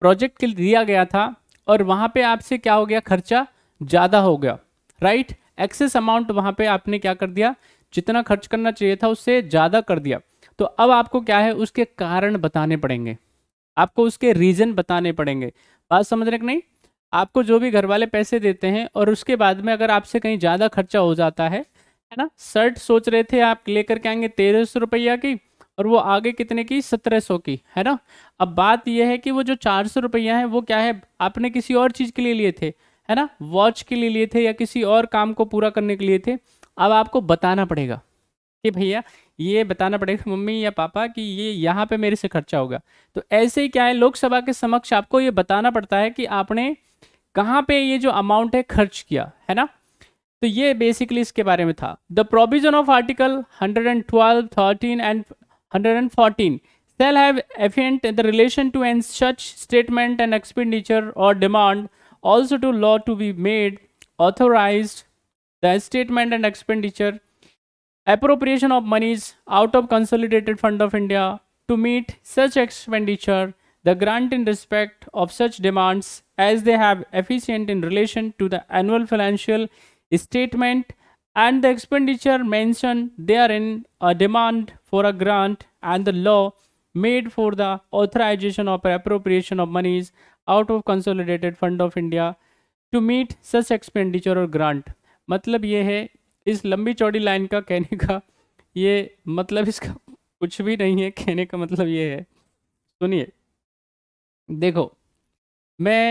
प्रोजेक्ट के लिए दिया गया था और वहाँ पे आपसे क्या हो गया खर्चा ज़्यादा हो गया राइट एक्सेस अमाउंट वहाँ पे आपने क्या कर दिया जितना खर्च करना चाहिए था उससे ज़्यादा कर दिया तो अब आपको क्या है उसके कारण बताने पड़ेंगे आपको उसके रीज़न बताने पड़ेंगे बात समझ रहे नहीं आपको जो भी घर वाले पैसे देते हैं और उसके बाद में अगर आपसे कहीं ज़्यादा खर्चा हो जाता है है ना शर्ट सोच रहे थे आप लेकर के आएंगे तेरह सौ रुपया की और वो आगे कितने की सत्रह सौ की है ना अब बात यह है कि वो जो चार सौ रुपया है वो क्या है आपने किसी और चीज़ के लिए लिए थे है ना वॉच के लिए लिए थे या किसी और काम को पूरा करने के लिए थे अब आपको बताना पड़ेगा कि भैया ये बताना पड़ेगा मम्मी या पापा कि ये यहाँ पे मेरे से खर्चा होगा तो ऐसे ही क्या है लोकसभा के समक्ष आपको ये बताना पड़ता है कि आपने कहाँ पे ये जो अमाउंट है खर्च किया है ना तो ये बेसिकली इसके बारे में था the provision of article 112, 13 and 114 shall have effect in the relation to any such statement and expenditure or also to law to be made authorized the statement and expenditure appropriation of monies out of consolidated fund of india to meet such expenditure the grant in respect of such demands as they have efficient in relation to the annual financial statement and the expenditure mentioned therein a demand for a grant and the law made for the authorization of appropriation of monies out of consolidated fund of India to meet such expenditure और grant मतलब ये है इस लंबी चौड़ी line का कहने का ये मतलब इसका कुछ भी नहीं है कहने का मतलब ये है सुनिए देखो मैं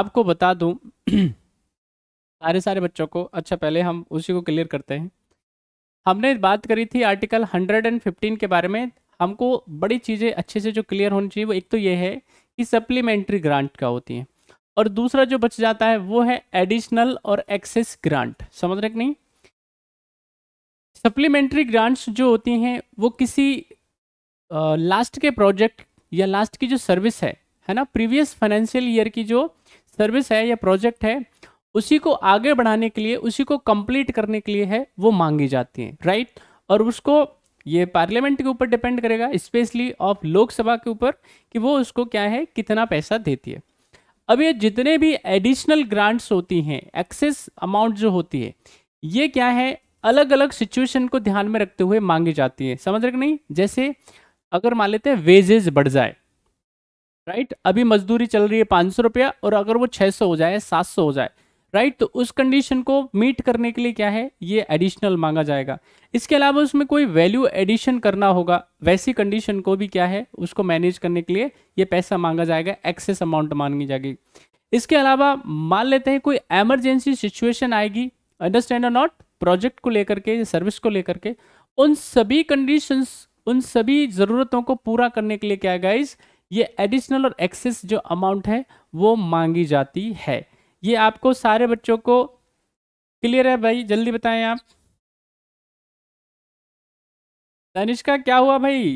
आपको बता दूं सारे सारे बच्चों को अच्छा पहले हम उसी को क्लियर करते हैं हमने बात करी थी आर्टिकल 115 के बारे में हमको बड़ी चीज़ें अच्छे से जो क्लियर होनी चाहिए वो एक तो ये है कि सप्लीमेंट्री ग्रांट क्या होती है और दूसरा जो बच जाता है वो है एडिशनल और एक्सेस ग्रांट समझ रहे नहीं सप्लीमेंट्री ग्रांट्स जो होती हैं वो किसी आ, लास्ट के प्रोजेक्ट या लास्ट की जो सर्विस है है ना प्रीवियस फाइनेंशियल ईयर की जो सर्विस है या प्रोजेक्ट है उसी को आगे बढ़ाने के लिए उसी को कंप्लीट करने के लिए है वो मांगी जाती हैं राइट और उसको ये पार्लियामेंट के ऊपर डिपेंड करेगा स्पेशली ऑफ लोकसभा के ऊपर कि वो उसको क्या है कितना पैसा देती है अब ये जितने भी एडिशनल ग्रांट्स होती हैं एक्सेस अमाउंट जो होती है ये क्या है अलग अलग सिचुएशन को ध्यान में रखते हुए मांगी जाती है समझ रहे नहीं जैसे अगर मान लेते हैं वेजेज बढ़ जाए राइट अभी मजदूरी चल रही है पाँच सौ रुपया और अगर वो छः सौ हो जाए सात सौ हो जाए राइट तो उस कंडीशन को मीट करने के लिए क्या है ये एडिशनल मांगा जाएगा इसके अलावा उसमें कोई वैल्यू एडिशन करना होगा वैसी कंडीशन को भी क्या है उसको मैनेज करने के लिए ये पैसा मांगा जाएगा एक्सेस अमाउंट मांगी जाएगी इसके अलावा मान लेते हैं कोई एमरजेंसी सिचुएशन आएगी अंडरस्टैंड और नॉट प्रोजेक्ट को लेकर के सर्विस को लेकर के उन सभी कंडीशंस उन सभी ज़रूरतों को पूरा करने के लिए क्या है गाइज ये एडिशनल और एक्सेस जो अमाउंट है वो मांगी जाती है ये आपको सारे बच्चों को क्लियर है भाई जल्दी बताएं आप दानिश का क्या हुआ भाई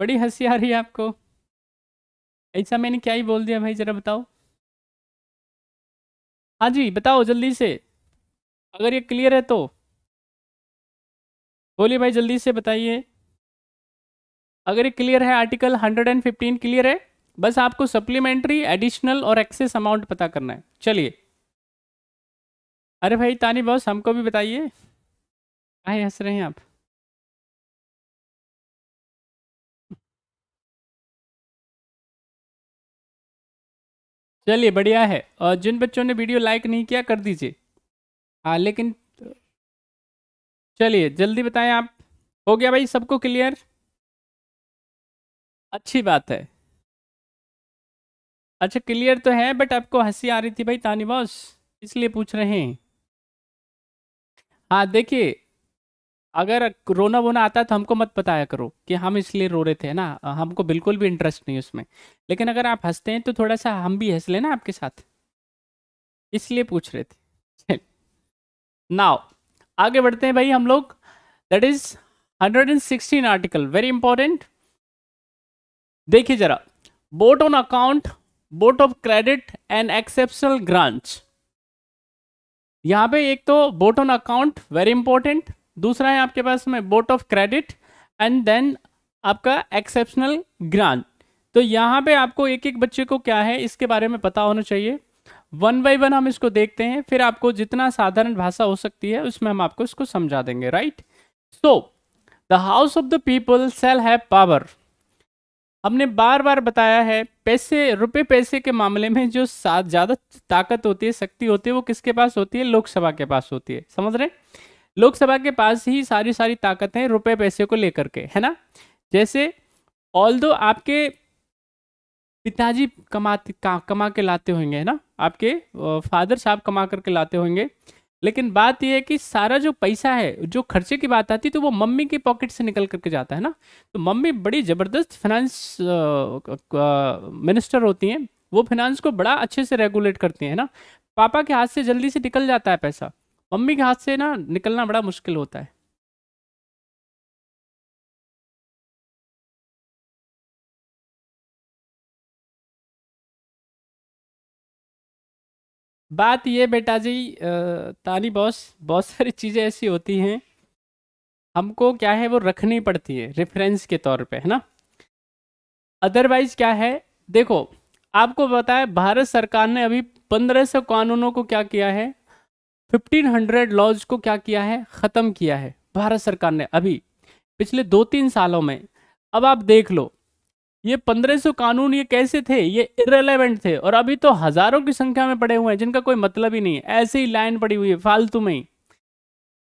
बड़ी हंसी आ रही है आपको ऐसा मैंने क्या ही बोल दिया भाई ज़रा बताओ हाँ जी बताओ जल्दी से अगर ये क्लियर है तो बोलिए भाई जल्दी से बताइए अगर ये क्लियर है आर्टिकल 115 क्लियर है बस आपको सप्लीमेंट्री एडिशनल और एक्सेस अमाउंट पता करना है चलिए अरे भाई तानी बॉस हमको भी बताइए कहा हंस रहे हैं आप चलिए बढ़िया है और जिन बच्चों ने वीडियो लाइक नहीं किया कर दीजिए हाँ लेकिन चलिए जल्दी बताएं आप हो गया भाई सबको क्लियर अच्छी बात है अच्छा क्लियर तो है बट आपको हंसी आ रही थी भाई तानी बॉस इसलिए पूछ रहे हैं हाँ देखिए अगर रोना वोना आता तो हमको मत बताया करो कि हम इसलिए रो रहे थे ना हमको बिल्कुल भी इंटरेस्ट नहीं उसमें लेकिन अगर आप हंसते हैं तो थोड़ा सा हम भी हंस लेना आपके साथ इसलिए पूछ रहे थे नाउ आगे बढ़ते हैं भाई हम लोग that is 116 article very important देखिए जरा vote on account vote of credit and exceptional grants यहाँ पे एक तो vote on account very important दूसरा है आपके पास में vote of credit and then आपका एक्सेप्शनल ग्रांच तो यहाँ पे आपको एक एक बच्चे को क्या है इसके बारे में पता होना चाहिए वन बाई वन हम इसको देखते हैं फिर आपको जितना साधारण भाषा हो सकती है उसमें हम आपको इसको समझा देंगे right so the house of the people shall have power हमने बार बार बताया है पैसे रुपए पैसे के मामले में जो साथ ज़्यादा ताकत होती है शक्ति होती है वो किसके पास होती है लोकसभा के पास होती है समझ रहे लोकसभा के पास ही सारी सारी ताकत है रुपए पैसे को लेकर के है ना जैसे ऑल आपके पिताजी कमा कमा के लाते होंगे है ना आपके फादर साहब कमा करके लाते होंगे लेकिन बात यह है कि सारा जो पैसा है जो खर्चे की बात आती है तो वो मम्मी के पॉकेट से निकल करके जाता है ना तो मम्मी बड़ी ज़बरदस्त फाइनेंस मिनिस्टर होती हैं वो फाइनेंस को बड़ा अच्छे से रेगुलेट करती हैं ना पापा के हाथ से जल्दी से निकल जाता है पैसा मम्मी के हाथ से ना निकलना बड़ा मुश्किल होता है बात ये बेटा जी तानी बॉस बहुत सारी चीज़ें ऐसी होती हैं हमको क्या है वो रखनी पड़ती है रेफरेंस के तौर पे है ना अदरवाइज क्या है देखो आपको बताए भारत सरकार ने अभी पंद्रह सौ कानूनों को क्या किया है फिफ्टीन हंड्रेड लॉज को क्या किया है ख़त्म किया है भारत सरकार ने अभी पिछले दो तीन सालों में अब आप देख लो ये 1500 कानून ये कैसे थे ये इरेलीवेंट थे और अभी तो हजारों की संख्या में पड़े हुए हैं जिनका कोई मतलब ही नहीं है ऐसे ही लाइन पड़ी हुई है फालतू में ही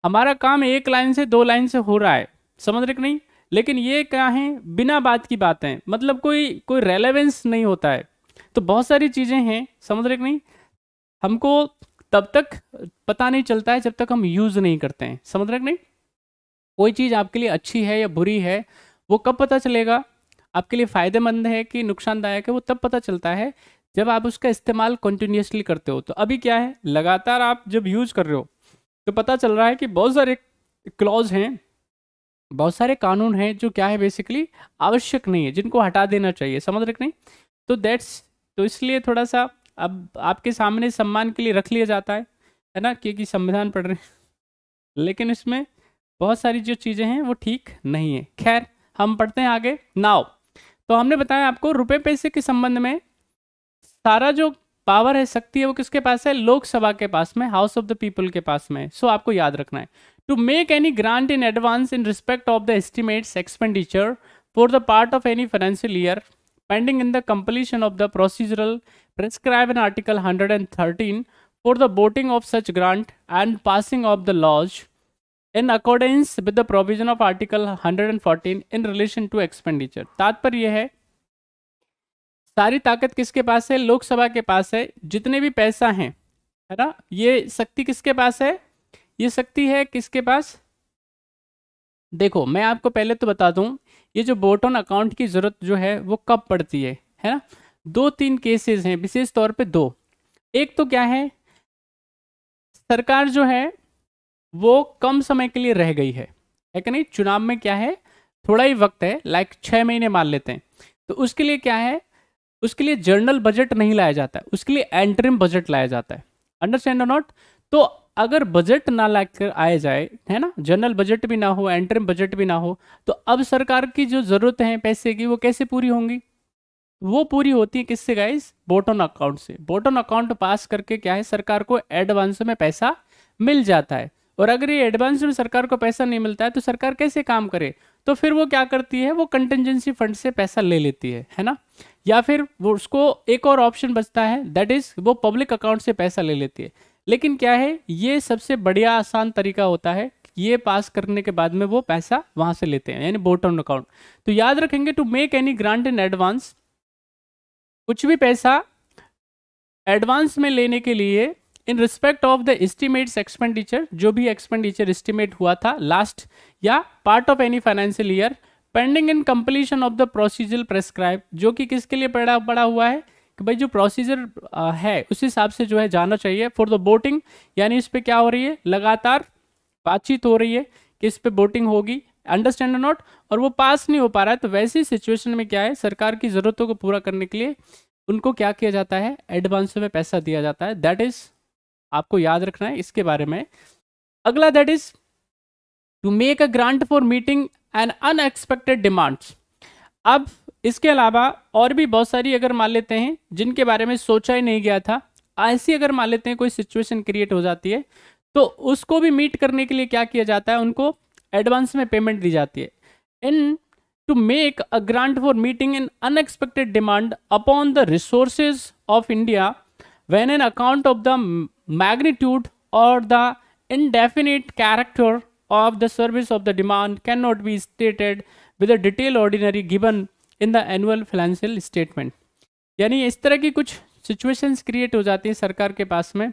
हमारा काम एक लाइन से दो लाइन से हो रहा है समझ रहे कि नहीं लेकिन ये क्या है बिना बात की बातें मतलब कोई कोई रेलेवेंस नहीं होता है तो बहुत सारी चीज़ें हैं समझ रहे कि नहीं हमको तब तक पता नहीं चलता है जब तक हम यूज़ नहीं करते हैं समझ रहे कि नहीं कोई चीज़ आपके लिए अच्छी है या बुरी है वो कब पता चलेगा आपके लिए फ़ायदेमंद है कि नुकसानदायक है वो तब पता चलता है जब आप उसका इस्तेमाल कंटिन्यूसली करते हो तो अभी क्या है लगातार आप जब यूज कर रहे हो तो पता चल रहा है कि बहुत सारे क्लॉज हैं बहुत सारे कानून हैं जो क्या है बेसिकली आवश्यक नहीं है जिनको हटा देना चाहिए समझ रख नहीं तो दैट्स तो इसलिए थोड़ा सा अब आपके सामने सम्मान के लिए रख लिया जाता है है ना क्योंकि संविधान पढ़ रहे हैं लेकिन इसमें बहुत सारी जो चीज़ें हैं वो ठीक नहीं है खैर हम पढ़ते हैं आगे नाव तो हमने बताया आपको रुपए पैसे के संबंध में सारा जो पावर है शक्ति है वो किसके पास है लोकसभा के पास में हाउस ऑफ द पीपल के पास में सो so, आपको याद रखना है to make any grant in advance in respect of the estimates expenditure for the part of any financial year pending in the in of the procedural prescribe in article hundred and thirteen for the voting of such grant and passing of the laws in accordance with the provision of article 114 in relation to expenditure तात्पर्य है सारी ताकत किसके पास है लोकसभा के पास है जितने भी पैसा है है ना ये शक्ति किसके पास है ये शक्ति है किसके पास देखो मैं आपको पहले तो बता दूं ये जो बोट ऑन अकाउंट की ज़रूरत जो है वो कब पड़ती है है ना दो तीन केसेस हैं विशेष तौर पे दो एक तो क्या है सरकार जो है वो कम समय के लिए रह गई है है कि नहीं चुनाव में क्या है थोड़ा ही वक्त है लाइक छः महीने मान लेते हैं तो उसके लिए क्या है उसके लिए जर्नल बजट नहीं लाया जाता है उसके लिए एंट्रीम बजट लाया जाता है अंडरस्टैंड नॉट तो अगर बजट ना ला कर आया जाए है ना जनरल बजट भी ना हो एंट्रीम बजट भी ना हो तो अब सरकार की जो ज़रूरत है पैसे की वो कैसे पूरी होंगी वो पूरी होती है किससे गाइस बोटन अकाउंट से बोटन अकाउंट पास करके क्या है सरकार को एडवांस में पैसा मिल जाता है और अगर ये एडवांस में सरकार को पैसा नहीं मिलता है तो सरकार कैसे काम करे तो फिर वो क्या करती है वो कंटेंजेंसी फंड से पैसा ले लेती है है ना या फिर वो उसको एक और ऑप्शन बचता है दैट इज़ वो पब्लिक अकाउंट से पैसा ले लेती है लेकिन क्या है ये सबसे बढ़िया आसान तरीका होता है ये पास करने के बाद में वो पैसा वहां से लेते हैं यानी बोट ऑन अकाउंट तो याद रखेंगे to make any grant in advance कुछ भी पैसा एडवांस में लेने के लिए in respect of the estimates expenditure जो भी एक्सपेंडिचर एस्टिमेट हुआ था लास्ट या part of any financial year pending in completion of the procedure prescribe जो कि किसके लिए पड़ा पड़ा हुआ है कि भाई जो प्रोसीजर है उस हिसाब से जो है जाना चाहिए फॉर द बोटिंग यानी इस पर क्या हो रही है लगातार बातचीत हो रही है कि इस पर बोटिंग होगी अंडरस्टैंड नॉट और वो पास नहीं हो पा रहा है तो वैसी सिचुएशन में क्या है सरकार की ज़रूरतों को पूरा करने के लिए उनको क्या किया जाता है एडवांस में पैसा दिया जाता है दैट इज़ आपको याद रखना है इसके बारे में अगला that is to make a grant for meeting and unexpected demands अब इसके अलावा और भी बहुत सारी अगर मान लेते हैं जिनके बारे में सोचा ही नहीं गया था ऐसी अगर मान लेते हैं कोई सिचुएशन क्रिएट हो जाती है तो उसको भी मीट करने के लिए क्या किया जाता है उनको एडवांस में पेमेंट दी जाती है in to make a grant for meeting in unexpected demand upon the resources of India when an account of the magnitude or the indefinite character of the service of the demand cannot be stated with a detail ordinary given in the annual financial statement यानी इस तरह की कुछ situations create हो जाती है सरकार के पास में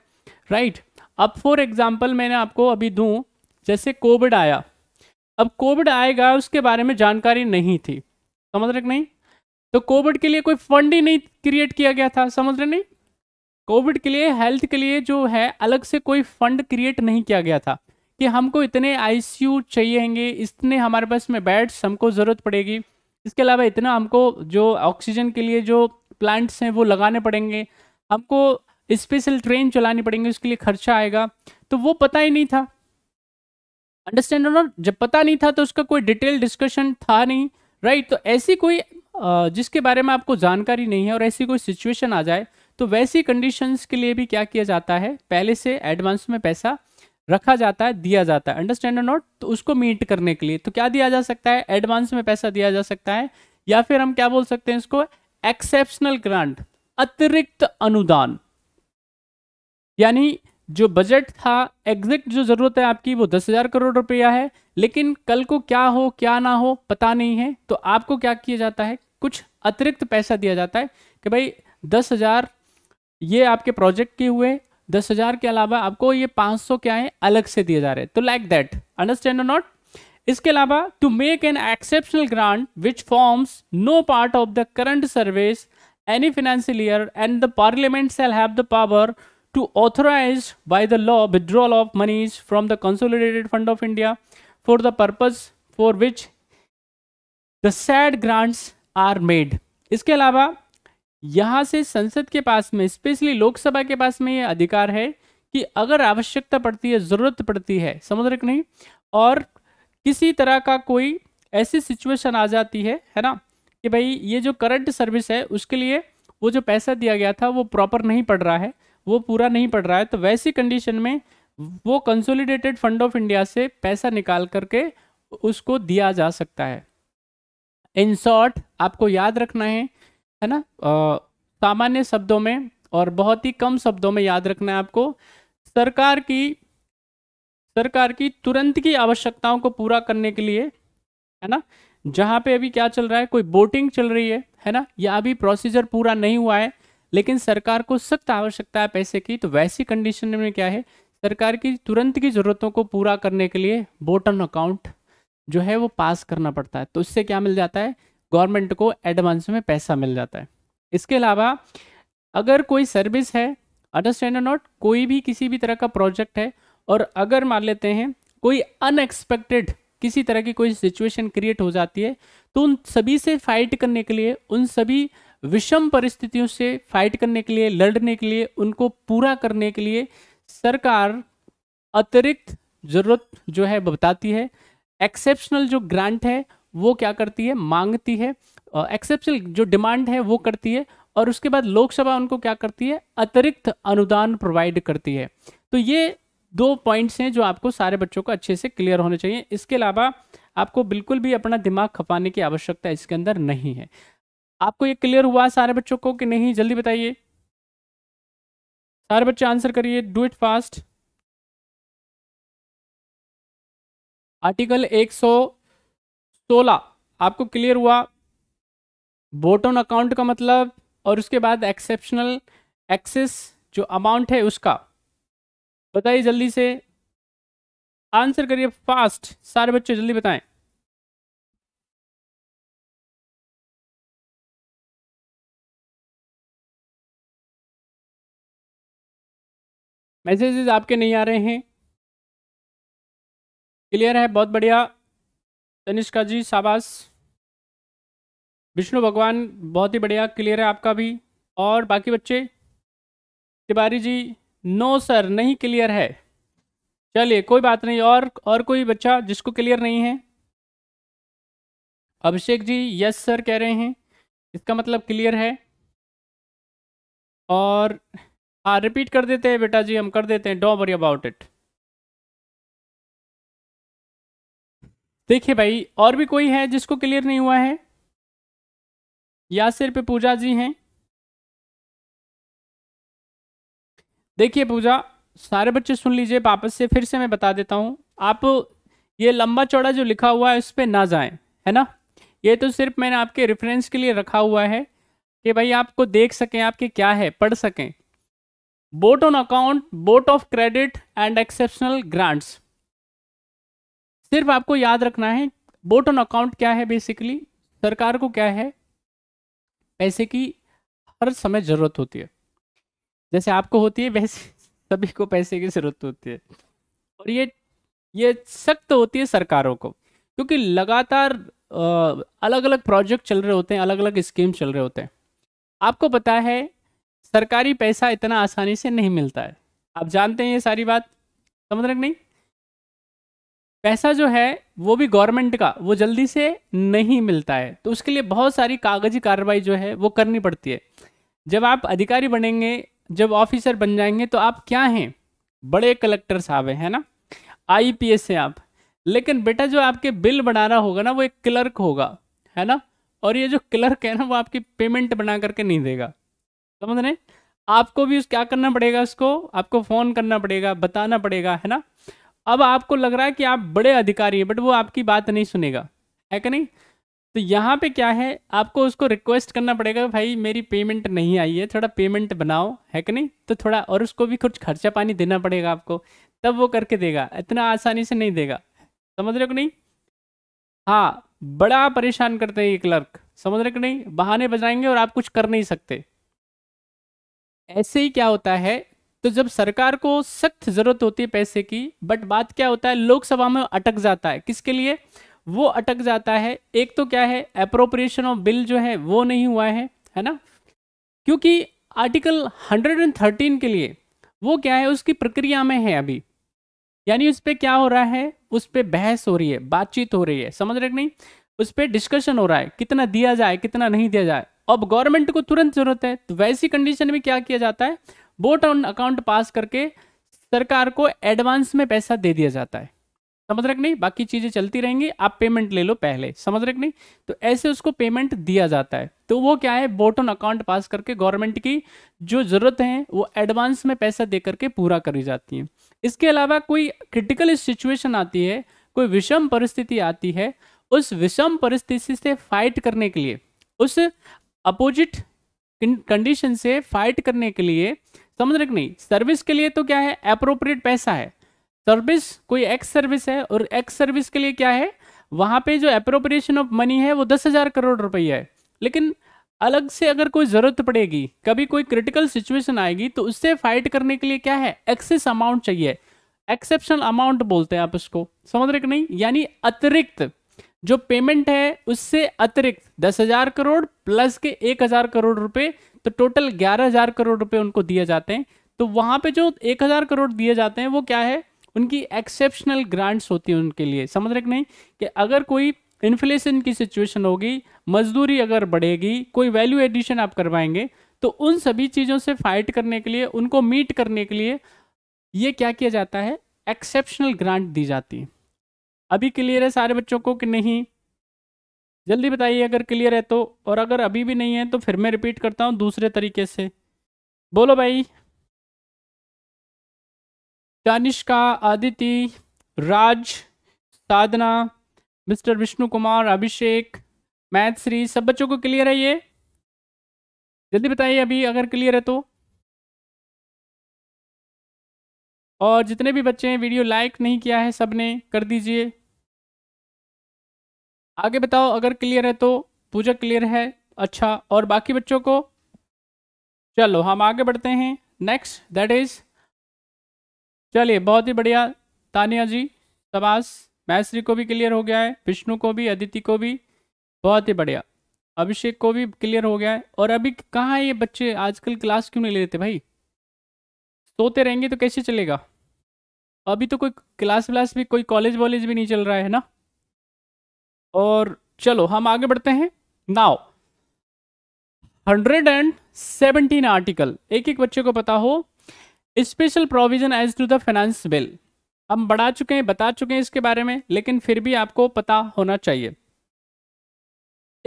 राइट right. अब फॉर एग्जाम्पल मैंने आपको अभी दूं जैसे कोविड आया अब कोविड आएगा उसके बारे में जानकारी नहीं थी समझ रहे नहीं तो कोविड के लिए कोई फंड ही नहीं क्रिएट किया गया था समझ रहे नहीं कोविड के लिए हेल्थ के लिए जो है अलग से कोई फंड क्रिएट नहीं किया गया था कि हमको इतने आईसीयू चाहिएंगे इतने हमारे पास में बेड्स हमको ज़रूरत पड़ेगी इसके अलावा इतना हमको जो ऑक्सीजन के लिए जो प्लांट्स हैं वो लगाने पड़ेंगे हमको स्पेशल ट्रेन चलानी पड़ेंगी उसके लिए खर्चा आएगा तो वो पता ही नहीं था अंडरस्टैंड और जब पता नहीं था तो उसका कोई डिटेल डिस्कशन था नहीं राइट तो ऐसी कोई जिसके बारे में आपको जानकारी नहीं है और ऐसी कोई सिचुएशन आ जाए तो वैसी कंडीशंस के लिए भी क्या किया जाता है पहले से एडवांस में पैसा रखा जाता है दिया जाता है अंडरस्टैंड नॉट तो उसको मीट करने के लिए तो क्या दिया जा सकता है एडवांस में पैसा दिया जा सकता है या फिर हम क्या बोल सकते हैं इसको एक्सेप्शनल ग्रांट अतिरिक्त अनुदान यानी जो बजट था एग्जैक्ट जो जरूरत है आपकी वो दस हजार करोड़ रुपया है लेकिन कल को क्या हो क्या ना हो पता नहीं है तो आपको क्या किया जाता है कुछ अतिरिक्त पैसा दिया जाता है कि भाई दस हजार ये आपके प्रोजेक्ट के हुए दस हज़ार के अलावा आपको ये पांच सौ क्या है अलग से दिए जा रहे हैं तो लाइक दैट अंडरस्टैंड नॉट इसके अलावा to make an exceptional grant which forms no part of the current service any financial year and the parliament shall have the power to authorise by the law withdrawal of monies from the consolidated fund of India for the purpose for which the said grants are made इसके अलावा यहाँ से संसद के पास में specially Lok Sabha के पास में ये अधिकार है कि अगर आवश्यकता पड़ती है ज़रूरत पड़ती है समझ रहे नहीं और किसी तरह का कोई ऐसी सिचुएशन आ जाती है है ना कि भाई ये जो करंट सर्विस है उसके लिए वो जो पैसा दिया गया था वो प्रॉपर नहीं पड़ रहा है वो पूरा नहीं पड़ रहा है तो वैसी कंडीशन में वो कंसोलिडेटेड फंड ऑफ इंडिया से पैसा निकाल करके उसको दिया जा सकता है इन शॉर्ट आपको याद रखना है है ना सामान्य शब्दों में और बहुत ही कम शब्दों में याद रखना है आपको सरकार की सरकार की तुरंत की आवश्यकताओं को पूरा करने के लिए है ना जहाँ पे अभी क्या चल रहा है कोई बोटिंग चल रही है है ना या अभी प्रोसीजर पूरा नहीं हुआ है लेकिन सरकार को सख्त आवश्यकता है पैसे की तो वैसी कंडीशन में क्या है सरकार की तुरंत की ज़रूरतों को पूरा करने के लिए बोटन अकाउंट जो है वो पास करना पड़ता है तो इससे क्या मिल जाता है गवर्नमेंट को एडवांस में पैसा मिल जाता है इसके अलावा अगर कोई सर्विस है अंडरस्टैंड नॉट कोई भी किसी भी तरह का प्रोजेक्ट है और अगर मान लेते हैं कोई अनएक्सपेक्टेड किसी तरह की कोई सिचुएशन क्रिएट हो जाती है तो उन सभी से फाइट करने के लिए उन सभी विषम परिस्थितियों से फाइट करने के लिए लड़ने के लिए उनको पूरा करने के लिए सरकार अतिरिक्त जरूरत जो है बताती है एक्सेप्शनल जो ग्रांट है वो क्या करती है मांगती है एक्सेप्शनल जो डिमांड है वो करती है और उसके बाद लोकसभा उनको क्या करती है अतिरिक्त अनुदान प्रोवाइड करती है तो ये दो पॉइंट्स हैं जो आपको सारे बच्चों को अच्छे से क्लियर होने चाहिए इसके अलावा आपको बिल्कुल भी अपना दिमाग खपाने की आवश्यकता इसके अंदर नहीं है आपको ये क्लियर हुआ सारे बच्चों को कि नहीं जल्दी बताइए सारे बच्चे आंसर करिए डू इट फास्ट आर्टिकल एक सौ सोलह आपको क्लियर हुआ वोट ऑन अकाउंट का मतलब और उसके बाद एक्सेप्शनल एक्सेस जो अमाउंट है उसका बताइए जल्दी से आंसर करिए फास्ट सारे बच्चे जल्दी बताएं मैसेजेस आपके नहीं आ रहे हैं क्लियर है बहुत बढ़िया तनिष्का जी शाबाश विष्णु भगवान बहुत ही बढ़िया क्लियर है आपका भी और बाकी बच्चे तिवारी जी नो सर नहीं क्लियर है चलिए कोई बात नहीं और और कोई बच्चा जिसको क्लियर नहीं है अभिषेक जी यस सर कह रहे हैं इसका मतलब क्लियर है और हाँ रिपीट कर देते हैं बेटा जी हम कर देते हैं डोंट वरी अबाउट इट देखिए भाई और भी कोई है जिसको क्लियर नहीं हुआ है या सिर्फ पूजा जी हैं देखिए पूजा सारे बच्चे सुन लीजिए वापस से फिर से मैं बता देता हूँ आप ये लंबा चौड़ा जो लिखा हुआ है उस पर ना जाएं है ना ये तो सिर्फ मैंने आपके रेफरेंस के लिए रखा हुआ है कि भाई आपको देख सकें आपके क्या है पढ़ सकें vote on account vote of credit and exceptional grants सिर्फ आपको याद रखना है वोट ऑन अकाउंट क्या है बेसिकली सरकार को क्या है पैसे की हर समय ज़रूरत होती है जैसे आपको होती है वैसे सभी को पैसे की ज़रूरत होती है और ये ये सख्त होती है सरकारों को क्योंकि लगातार अलग अलग प्रोजेक्ट चल रहे होते हैं अलग अलग स्कीम चल रहे होते हैं आपको पता है सरकारी पैसा इतना आसानी से नहीं मिलता है आप जानते हैं ये सारी बात समझ रहे नहीं पैसा जो है वो भी गवर्नमेंट का वो जल्दी से नहीं मिलता है तो उसके लिए बहुत सारी कागजी कार्रवाई जो है वो करनी पड़ती है जब आप अधिकारी बनेंगे जब ऑफिसर बन जाएंगे तो आप क्या हैं बड़े कलेक्टर साहब हैं है ना आईपीएस हैं आप लेकिन बेटा जो आपके बिल बना रहा होगा ना वो एक क्लर्क होगा है ना और ये जो क्लर्क है ना वो आपकी पेमेंट बना करके नहीं देगा समझ रहे आपको भी उस क्या करना पड़ेगा उसको आपको फ़ोन करना पड़ेगा बताना पड़ेगा है ना अब आपको लग रहा है कि आप बड़े अधिकारी हैं बट वो आपकी बात नहीं सुनेगा है कि नहीं तो यहाँ पे क्या है आपको उसको रिक्वेस्ट करना पड़ेगा भाई मेरी पेमेंट नहीं आई है थोड़ा पेमेंट बनाओ है कि नहीं तो थोड़ा और उसको भी कुछ खर्चा पानी देना पड़ेगा आपको तब वो करके देगा इतना आसानी से नहीं देगा समझ रहे हो कि नहीं हाँ बड़ा परेशान करते हैं ये क्लर्क समझ रहे कि नहीं बहाने बजाएंगे और आप कुछ कर नहीं सकते ऐसे ही क्या होता है तो जब सरकार को सख्त जरूरत होती है पैसे की बट बात क्या होता है लोकसभा में अटक जाता है किसके लिए वो अटक जाता है एक तो क्या है अप्रोप्रिएशन ऑफ बिल जो है वो नहीं हुआ है है ना क्योंकि आर्टिकल 113 के लिए वो क्या है उसकी प्रक्रिया में है अभी यानी उस पर क्या हो रहा है उस पर बहस हो रही है बातचीत हो रही है समझ रहे नहीं उस पर डिस्कशन हो रहा है कितना दिया जाए कितना नहीं दिया जाए अब गवर्नमेंट को तुरंत जरूरत है तो वैसी कंडीशन में क्या किया जाता है बोट ऑन अकाउंट पास करके सरकार को एडवांस में पैसा दे दिया जाता है समझ रहे नहीं बाकी चीज़ें चलती रहेंगी आप पेमेंट ले लो पहले समझ रहे नहीं तो ऐसे उसको पेमेंट दिया जाता है तो वो क्या है बोट ऑन अकाउंट पास करके गवर्नमेंट की जो ज़रूरत है वो एडवांस में पैसा दे करके पूरा करी जाती है इसके अलावा कोई क्रिटिकल सिचुएशन आती है कोई विषम परिस्थिति आती है उस विषम परिस्थिति से फाइट करने के लिए उस अपोजिट कंडीशन से फाइट करने के लिए समझ रहे नहीं सर्विस के लिए तो क्या है अप्रोप्रिएट पैसा है सर्विस कोई एक्स सर्विस है और एक्स सर्विस के लिए क्या है वहाँ पे जो अप्रोप्रिएशन ऑफ मनी है वो दस हज़ार करोड़ रुपया है लेकिन अलग से अगर कोई ज़रूरत पड़ेगी कभी कोई क्रिटिकल सिचुएशन आएगी तो उससे फाइट करने के लिए क्या है एक्सेस अमाउंट चाहिए एक्सेप्शनल अमाउंट बोलते हैं आप उसको समझ रहे नहीं यानी अतिरिक्त जो पेमेंट है उससे अतिरिक्त दस हजार करोड़ प्लस के एक हजार करोड़ रुपए तो टोटल ग्यारह हजार करोड़ रुपए उनको दिए जाते हैं तो वहां पे जो एक हजार करोड़ दिए जाते हैं वो क्या है उनकी एक्सेप्शनल ग्रांट्स होती हैं उनके लिए समझ रहे नहीं कि अगर कोई इन्फ्लेशन की सिचुएशन होगी मजदूरी अगर बढ़ेगी कोई वैल्यू एडिशन आप करवाएंगे तो उन सभी चीज़ों से फाइट करने के लिए उनको मीट करने के लिए ये क्या किया जाता है एक्सेप्शनल ग्रांट दी जाती है अभी क्लियर है सारे बच्चों को कि नहीं जल्दी बताइए अगर क्लियर है तो और अगर अभी भी नहीं है तो फिर मैं रिपीट करता हूँ दूसरे तरीके से बोलो भाई दानिशका आदिति राज साधना मिस्टर विष्णु कुमार अभिषेक मैथ श्री सब बच्चों को क्लियर है ये जल्दी बताइए अभी अगर क्लियर है तो और जितने भी बच्चे हैं वीडियो लाइक नहीं किया है सबने कर दीजिए आगे बताओ अगर क्लियर है तो पूजा क्लियर है अच्छा और बाकी बच्चों को चलो हम आगे बढ़ते हैं नेक्स्ट दैट इज चलिए बहुत ही बढ़िया तानिया जी तबास मैश्री को भी क्लियर हो गया है विष्णु को भी अदिति को भी बहुत ही बढ़िया अभिषेक को भी क्लियर हो गया है और अभी कहाँ ये बच्चे आजकल क्लास क्यों नहीं लेते भाई सोते रहेंगे तो कैसे चलेगा अभी तो कोई क्लास व्लास भी कोई कॉलेज वॉलेज भी नहीं चल रहा है ना और चलो हम आगे बढ़ते हैं now hundred and seventeen article एक एक बच्चे को पता हो special provision as to the finance bill हम बढ़ा चुके हैं बता चुके हैं इसके बारे में लेकिन फिर भी आपको पता होना चाहिए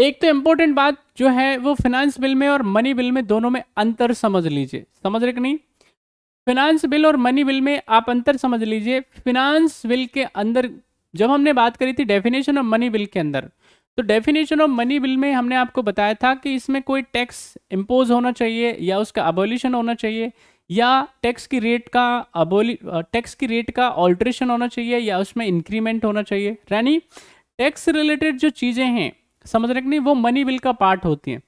एक तो इम्पोर्टेंट बात जो है वो फिनेंस बिल में और मनी बिल में दोनों में अंतर समझ लीजिए समझ रहे कि नहीं फिनेंस बिल और मनी बिल में आप अंतर समझ लीजिए फिनेंस बिल के अंदर जब हमने बात करी थी डेफिनेशन ऑफ मनी बिल के अंदर तो डेफिनेशन ऑफ मनी बिल में हमने आपको बताया था कि इसमें कोई टैक्स इम्पोज होना चाहिए या उसका अबोल्यूशन होना चाहिए या टैक्स की रेट का अबोली टैक्स की रेट का ऑल्ट्रेशन होना चाहिए या उसमें इंक्रीमेंट होना चाहिए यानी टैक्स रिलेटेड जो चीज़ें हैं समझ रहे नहीं वो मनी बिल का पार्ट होती हैं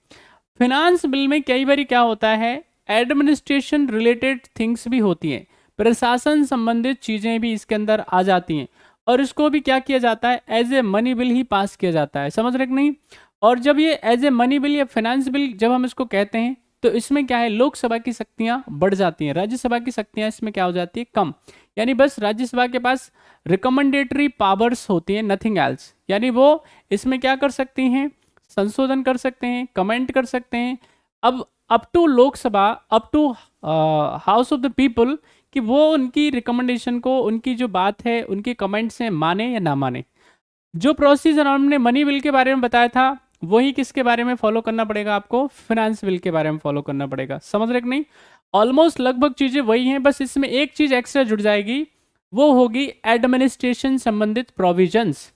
फिनांस बिल में कई बार क्या होता है एडमिनिस्ट्रेशन रिलेटेड थिंग्स भी होती हैं प्रशासन संबंधित चीज़ें भी इसके अंदर आ जाती हैं और इसको भी क्या किया जाता है एज ए मनी बिल ही पास किया जाता है समझ रहे कि नहीं और जब ये एज ए मनी बिल या फाइनेंस बिल जब हम इसको कहते हैं तो इसमें क्या है लोकसभा की शक्तियां बढ़ जाती हैं राज्यसभा की शक्तियां इसमें क्या हो जाती है कम यानी बस राज्यसभा के पास रिकमेंडेटरी पावर्स होती हैं नथिंग एल्स यानी वो इसमें क्या कर सकती हैं संशोधन कर सकते हैं कमेंट कर सकते हैं अब up to Lok Sabha up to house of the people कि वो उनकी रिकमेंडेशन को उनकी जो बात है उनके कमेंट्स हैं माने या ना माने जो प्रोसीजर हमने मनी बिल के बारे में बताया था वही किसके बारे में फॉलो करना पड़ेगा आपको फिनेंस बिल के बारे में फॉलो करना पड़ेगा समझ रहे नहीं ऑलमोस्ट लगभग चीज़ें वही हैं बस इसमें एक चीज़ एक्स्ट्रा जुड़ जाएगी वो होगी एडमिनिस्ट्रेशन संबंधित प्रोविजंस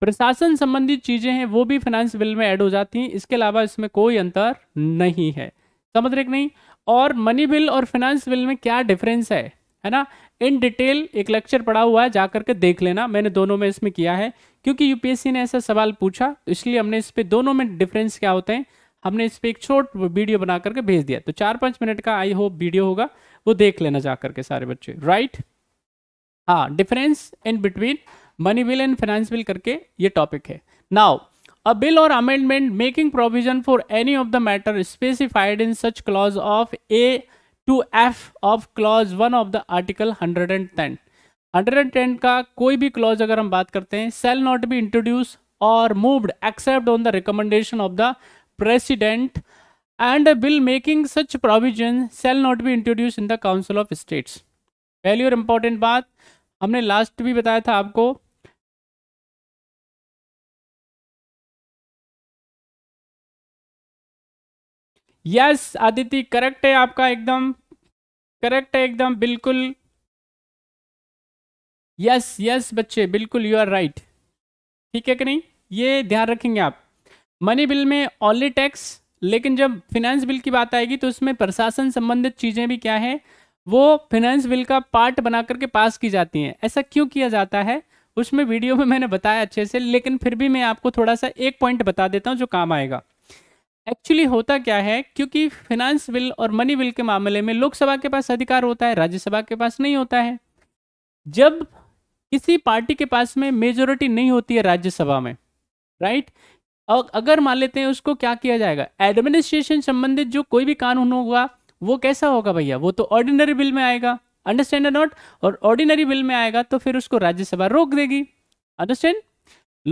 प्रशासन संबंधित चीज़ें हैं वो भी फाइनेंस बिल में ऐड हो जाती हैं इसके अलावा इसमें कोई अंतर नहीं है समझ रहे नहीं और मनी बिल और फिनेंस बिल में क्या डिफरेंस है है ना इन डिटेल एक लेक्चर पड़ा हुआ है जाकर के देख लेना मैंने दोनों में इसमें किया है क्योंकि यूपीएससी ने ऐसा सवाल पूछा तो इसलिए हमने इस पर दोनों में डिफरेंस क्या होते हैं हमने इस पर एक छोट वीडियो बना करके भेज दिया तो चार पाँच मिनट का आई होप वीडियो होगा वो देख लेना जा करके सारे बच्चे राइट हाँ difference in between money bill and finance bill करके ये टॉपिक है now bill A bill or amendment making provision for any of the matter specified in such clause of A to F the article hundred and ten hundred and ten का कोई भी clause अगर हम बात करते हैं shall not be introduce और moved except on the recommendation of the president and bill making such provision shall not be introduce in the council of states पहली और इंपॉर्टेंट बात हमने लास्ट भी बताया था आपको यस आदिति करेक्ट है आपका एकदम करेक्ट है एकदम बिल्कुल यस यस बच्चे बिल्कुल यू आर राइट ठीक है कि नहीं ये ध्यान रखेंगे आप मनी बिल में ओनली टैक्स लेकिन जब फिनेंस बिल की बात आएगी तो उसमें प्रशासन संबंधित चीज़ें भी क्या है वो फिनेंस बिल का पार्ट बना करके पास की जाती हैं ऐसा क्यों किया जाता है उसमें वीडियो में मैंने बताया अच्छे से लेकिन फिर भी मैं आपको थोड़ा सा एक पॉइंट बता देता हूँ जो काम आएगा एक्चुअली होता क्या है क्योंकि फिनेंस बिल और मनी बिल के मामले में लोकसभा के पास अधिकार होता है राज्यसभा के पास नहीं होता है जब किसी पार्टी के पास में मेजोरिटी नहीं होती है राज्यसभा में राइट और अगर मान लेते हैं उसको क्या किया जाएगा एडमिनिस्ट्रेशन संबंधित जो कोई भी कानून होगा वो कैसा होगा भैया वो तो ऑर्डिनरी बिल में आएगा अंडरस्टैंड नॉट और ऑर्डिनरी बिल में आएगा तो फिर उसको राज्यसभा रोक देगी अंडरस्टैंड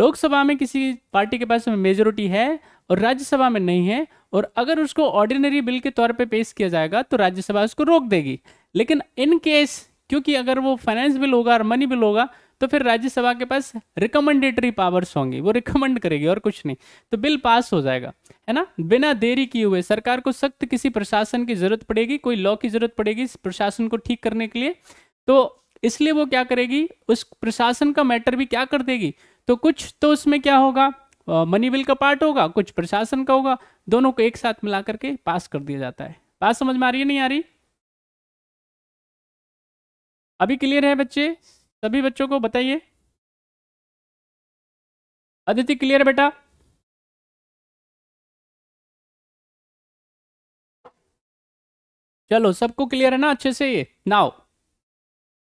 लोकसभा में किसी पार्टी के पास में मेजोरिटी है और राज्यसभा में नहीं है और अगर उसको ऑर्डिनरी बिल के तौर पे पेश किया जाएगा तो राज्यसभा उसको रोक देगी लेकिन इन केस क्योंकि अगर वो फाइनेंस बिल होगा और मनी बिल होगा तो फिर राज्यसभा के पास रिकमेंडेटरी पावर्स होंगी वो रिकमेंड करेगी और कुछ नहीं तो बिल पास हो जाएगा है ना बिना देरी किए हुए सरकार को सख्त किसी प्रशासन की जरूरत पड़ेगी कोई लॉ की जरूरत पड़ेगी प्रशासन को ठीक करने के लिए तो इसलिए वो क्या करेगी उस प्रशासन का मैटर भी क्या कर देगी तो कुछ तो उसमें क्या होगा मनी बिल का पार्ट होगा कुछ प्रशासन का होगा दोनों को एक साथ मिला करके पास कर दिया जाता है बात समझ में आ रही है नहीं आ रही अभी क्लियर है बच्चे सभी बच्चों को बताइए अदिति क्लियर बेटा चलो सबको क्लियर है ना अच्छे से ये नाउ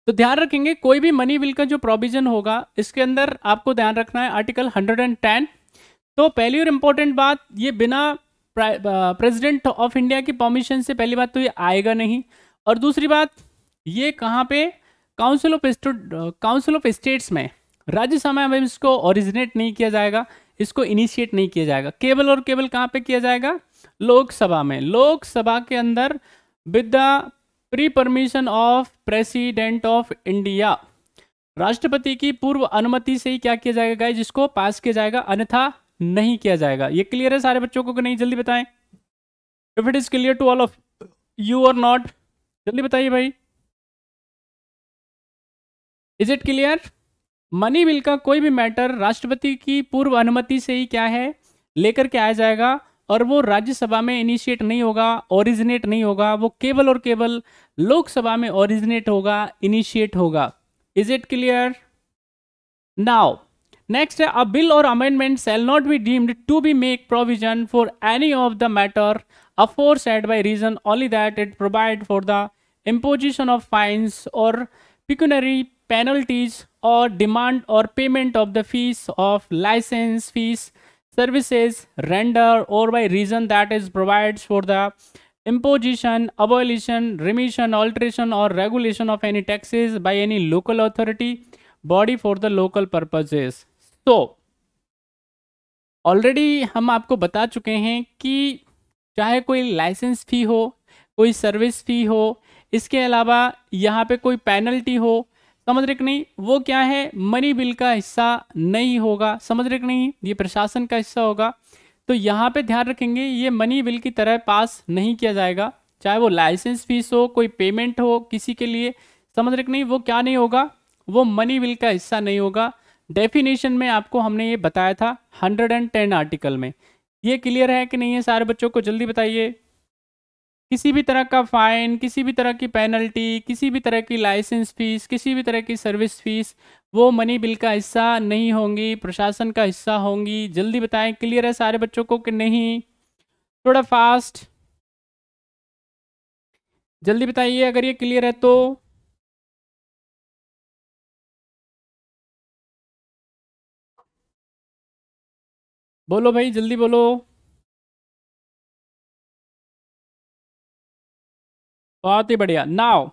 तो ध्यान रखेंगे कोई भी मनी बिल का जो प्रोविजन होगा इसके अंदर आपको ध्यान रखना है आर्टिकल 110 तो पहली और इम्पोर्टेंट बात ये बिना प्रेसिडेंट ऑफ इंडिया की परमिशन से पहली बात तो ये आएगा नहीं और दूसरी बात ये कहाँ पे council of council of states में राज्यसभा में इसको ओरिजिनेट नहीं किया जाएगा इसको इनिशिएट नहीं किया जाएगा केवल और केवल कहाँ पे किया जाएगा लोकसभा में लोकसभा के अंदर with the pre permission of president of India राष्ट्रपति की पूर्व अनुमति से ही क्या किया जाएगा जिसको पास किया जाएगा अन्यथा नहीं किया जाएगा ये क्लियर है सारे बच्चों को नहीं जल्दी बताएं if it is clear to all of you और नॉट जल्दी बताइए भाई is it clear money bill का कोई भी मैटर राष्ट्रपति की पूर्व अनुमति से ही क्या है लेकर के आया जाएगा और वो राज्यसभा में इनिशिएट नहीं होगा ओरिजिनेट नहीं होगा वो केवल और केवल लोकसभा में ओरिजिनेट होगा इनिशिएट होगा is it clear now Next, a bill or amendment shall not be deemed to be make provision for any of the matter aforesaid by reason only that it provide for the imposition of fines or pecuniary penalties or demand or payment of the fees of license fees services render or by reason that is provides for the imposition abolition remission alteration or regulation of any taxes by any local authority body for the local purposes तो already हम आपको बता चुके हैं कि चाहे कोई licence फ़ी हो कोई सर्विस फ़ी हो इसके अलावा यहाँ पे कोई पेनल्टी हो समझ रहे कि नहीं वो क्या है मनी बिल का हिस्सा नहीं होगा समझ रहे कि नहीं ये प्रशासन का हिस्सा होगा तो यहाँ पे ध्यान रखेंगे ये मनी बिल की तरह पास नहीं किया जाएगा चाहे वो लाइसेंस फीस हो कोई पेमेंट हो किसी के लिए समझ रहे कि नहीं वो क्या नहीं होगा वो मनी बिल का हिस्सा नहीं होगा डेफिनेशन में आपको हमने ये बताया था 110 आर्टिकल में ये क्लियर है कि नहीं है सारे बच्चों को जल्दी बताइए किसी भी तरह का फाइन किसी भी तरह की पेनल्टी किसी भी तरह की लाइसेंस फीस किसी भी तरह की सर्विस फीस वो मनी बिल का हिस्सा नहीं होंगी प्रशासन का हिस्सा होंगी जल्दी बताएं क्लियर है सारे बच्चों को कि नहीं थोड़ा फास्ट जल्दी बताइए अगर ये क्लियर है तो बोलो भाई जल्दी बोलो बहुत ही बढ़िया now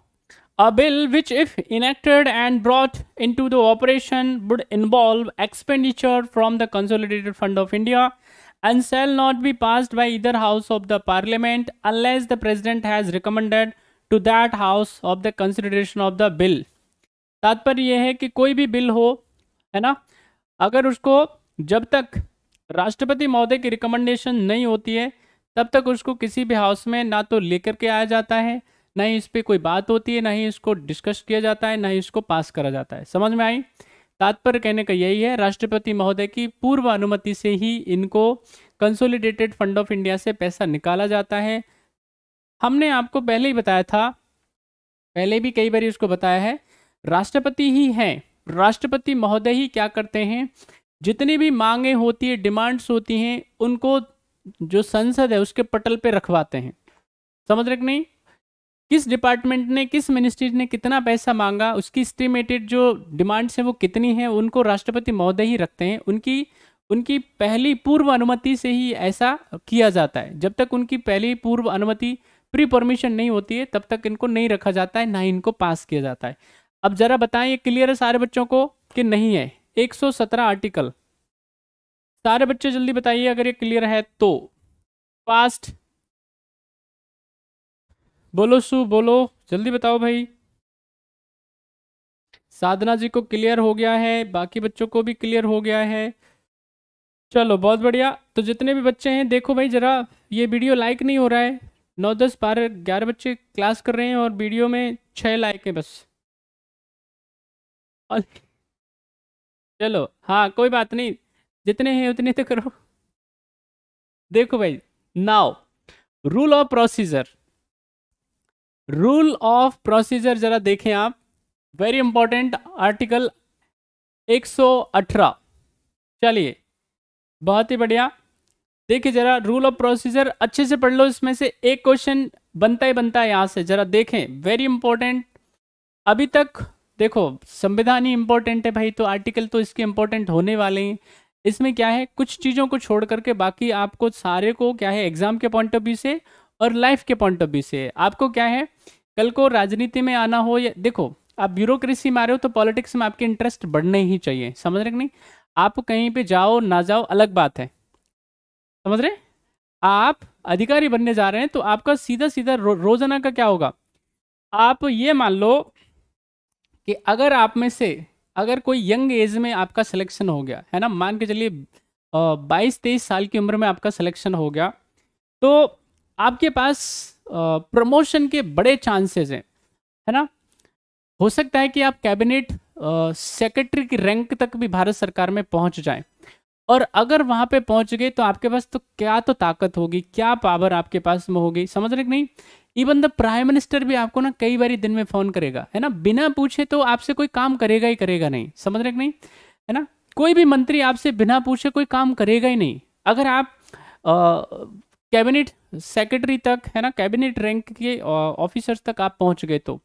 a bill which if enacted and brought to the operation would involve expenditure from the consolidated fund of India and shall not be pass by either house of the parliament unless the president has recommended to that house of the consideration of the bill तात्पर्य यह है कि कोई भी bill हो है ना अगर उसको जब तक राष्ट्रपति महोदय की रिकमेंडेशन नहीं होती है तब तक उसको किसी भी हाउस में ना तो लेकर के आया जाता है ना ही इस पर कोई बात होती है ना ही इसको डिस्कस किया जाता है ना ही इसको पास करा जाता है समझ में आई तात्पर्य कहने का यही है राष्ट्रपति महोदय की पूर्व अनुमति से ही इनको कंसोलिडेटेड फंड ऑफ इंडिया से पैसा निकाला जाता है हमने आपको पहले ही बताया था पहले भी कई बार उसको बताया है राष्ट्रपति ही हैं राष्ट्रपति महोदय ही क्या करते हैं जितनी भी मांगे होती है डिमांड्स होती हैं उनको जो संसद है उसके पटल पे रखवाते हैं समझ रहे नहीं किस डिपार्टमेंट ने किस मिनिस्ट्री ने कितना पैसा मांगा उसकी स्टीमेटेड जो डिमांड्स हैं वो कितनी हैं उनको राष्ट्रपति महोदय ही रखते हैं उनकी उनकी पहली पूर्व अनुमति से ही ऐसा किया जाता है जब तक उनकी पहली पूर्व अनुमति प्री परमिशन नहीं होती है तब तक इनको नहीं रखा जाता है ना ही इनको पास किया जाता है अब ज़रा बताएं ये क्लियर है सारे बच्चों को कि नहीं है 117 आर्टिकल सारे बच्चे जल्दी बताइए अगर ये क्लियर है तो फास्ट बोलो सु बोलो जल्दी बताओ भाई साधना जी को क्लियर हो गया है बाकी बच्चों को भी क्लियर हो गया है चलो बहुत बढ़िया तो जितने भी बच्चे हैं देखो भाई ज़रा ये वीडियो लाइक नहीं हो रहा है नौ दस बारह ग्यारह बच्चे क्लास कर रहे हैं और वीडियो में छः लाइक है बस और चलो हाँ कोई बात नहीं जितने हैं उतने तो करो देखो भाई now rule of procedure rule of procedure जरा देखें आप वेरी इंपॉर्टेंट आर्टिकल 118 चलिए बहुत ही बढ़िया देखिए जरा रूल ऑफ प्रोसीजर अच्छे से पढ़ लो इसमें से एक क्वेश्चन बनता ही बनता है यहाँ से जरा देखें वेरी इंपॉर्टेंट अभी तक देखो संविधान ही इम्पोर्टेंट है भाई तो आर्टिकल तो इसके इम्पोर्टेंट होने वाले हैं इसमें क्या है कुछ चीज़ों को छोड़ करके बाकी आपको सारे को क्या है एग्जाम के पॉइंट ऑफ व्यू से और लाइफ के पॉइंट ऑफ व्यू से आपको क्या है कल को राजनीति में आना हो या देखो आप ब्यूरोक्रेसी में आ रहे हो तो पॉलिटिक्स में आपके इंटरेस्ट बढ़ने ही चाहिए समझ रहे नहीं आप कहीं पे जाओ ना जाओ अलग बात है समझ रहे आप अधिकारी बनने जा रहे हैं तो आपका सीधा सीधा रो, रोजाना का क्या होगा आप ये मान लो कि अगर आप में से अगर कोई यंग एज में आपका सिलेक्शन हो गया है ना मान के चलिए बाईस तेईस साल की उम्र में आपका सिलेक्शन हो गया तो आपके पास प्रमोशन के बड़े चांसेस हैं है ना हो सकता है कि आप कैबिनेट सेक्रेटरी की रैंक तक भी भारत सरकार में पहुंच जाएं और अगर वहां पे पहुंच गए तो आपके पास तो क्या तो ताकत होगी क्या पावर आपके पास में होगी समझ रहे नहीं इवन द प्राइम मिनिस्टर भी आपको ना कई बार दिन में फोन करेगा है ना बिना पूछे तो आपसे कोई काम करेगा ही करेगा नहीं समझ रहे नहीं है ना कोई भी मंत्री आपसे बिना पूछे कोई काम करेगा ही नहीं अगर आप कैबिनेट सेक्रेटरी तक है ना कैबिनेट रैंक के ऑफिसर्स तक आप पहुंच गए तो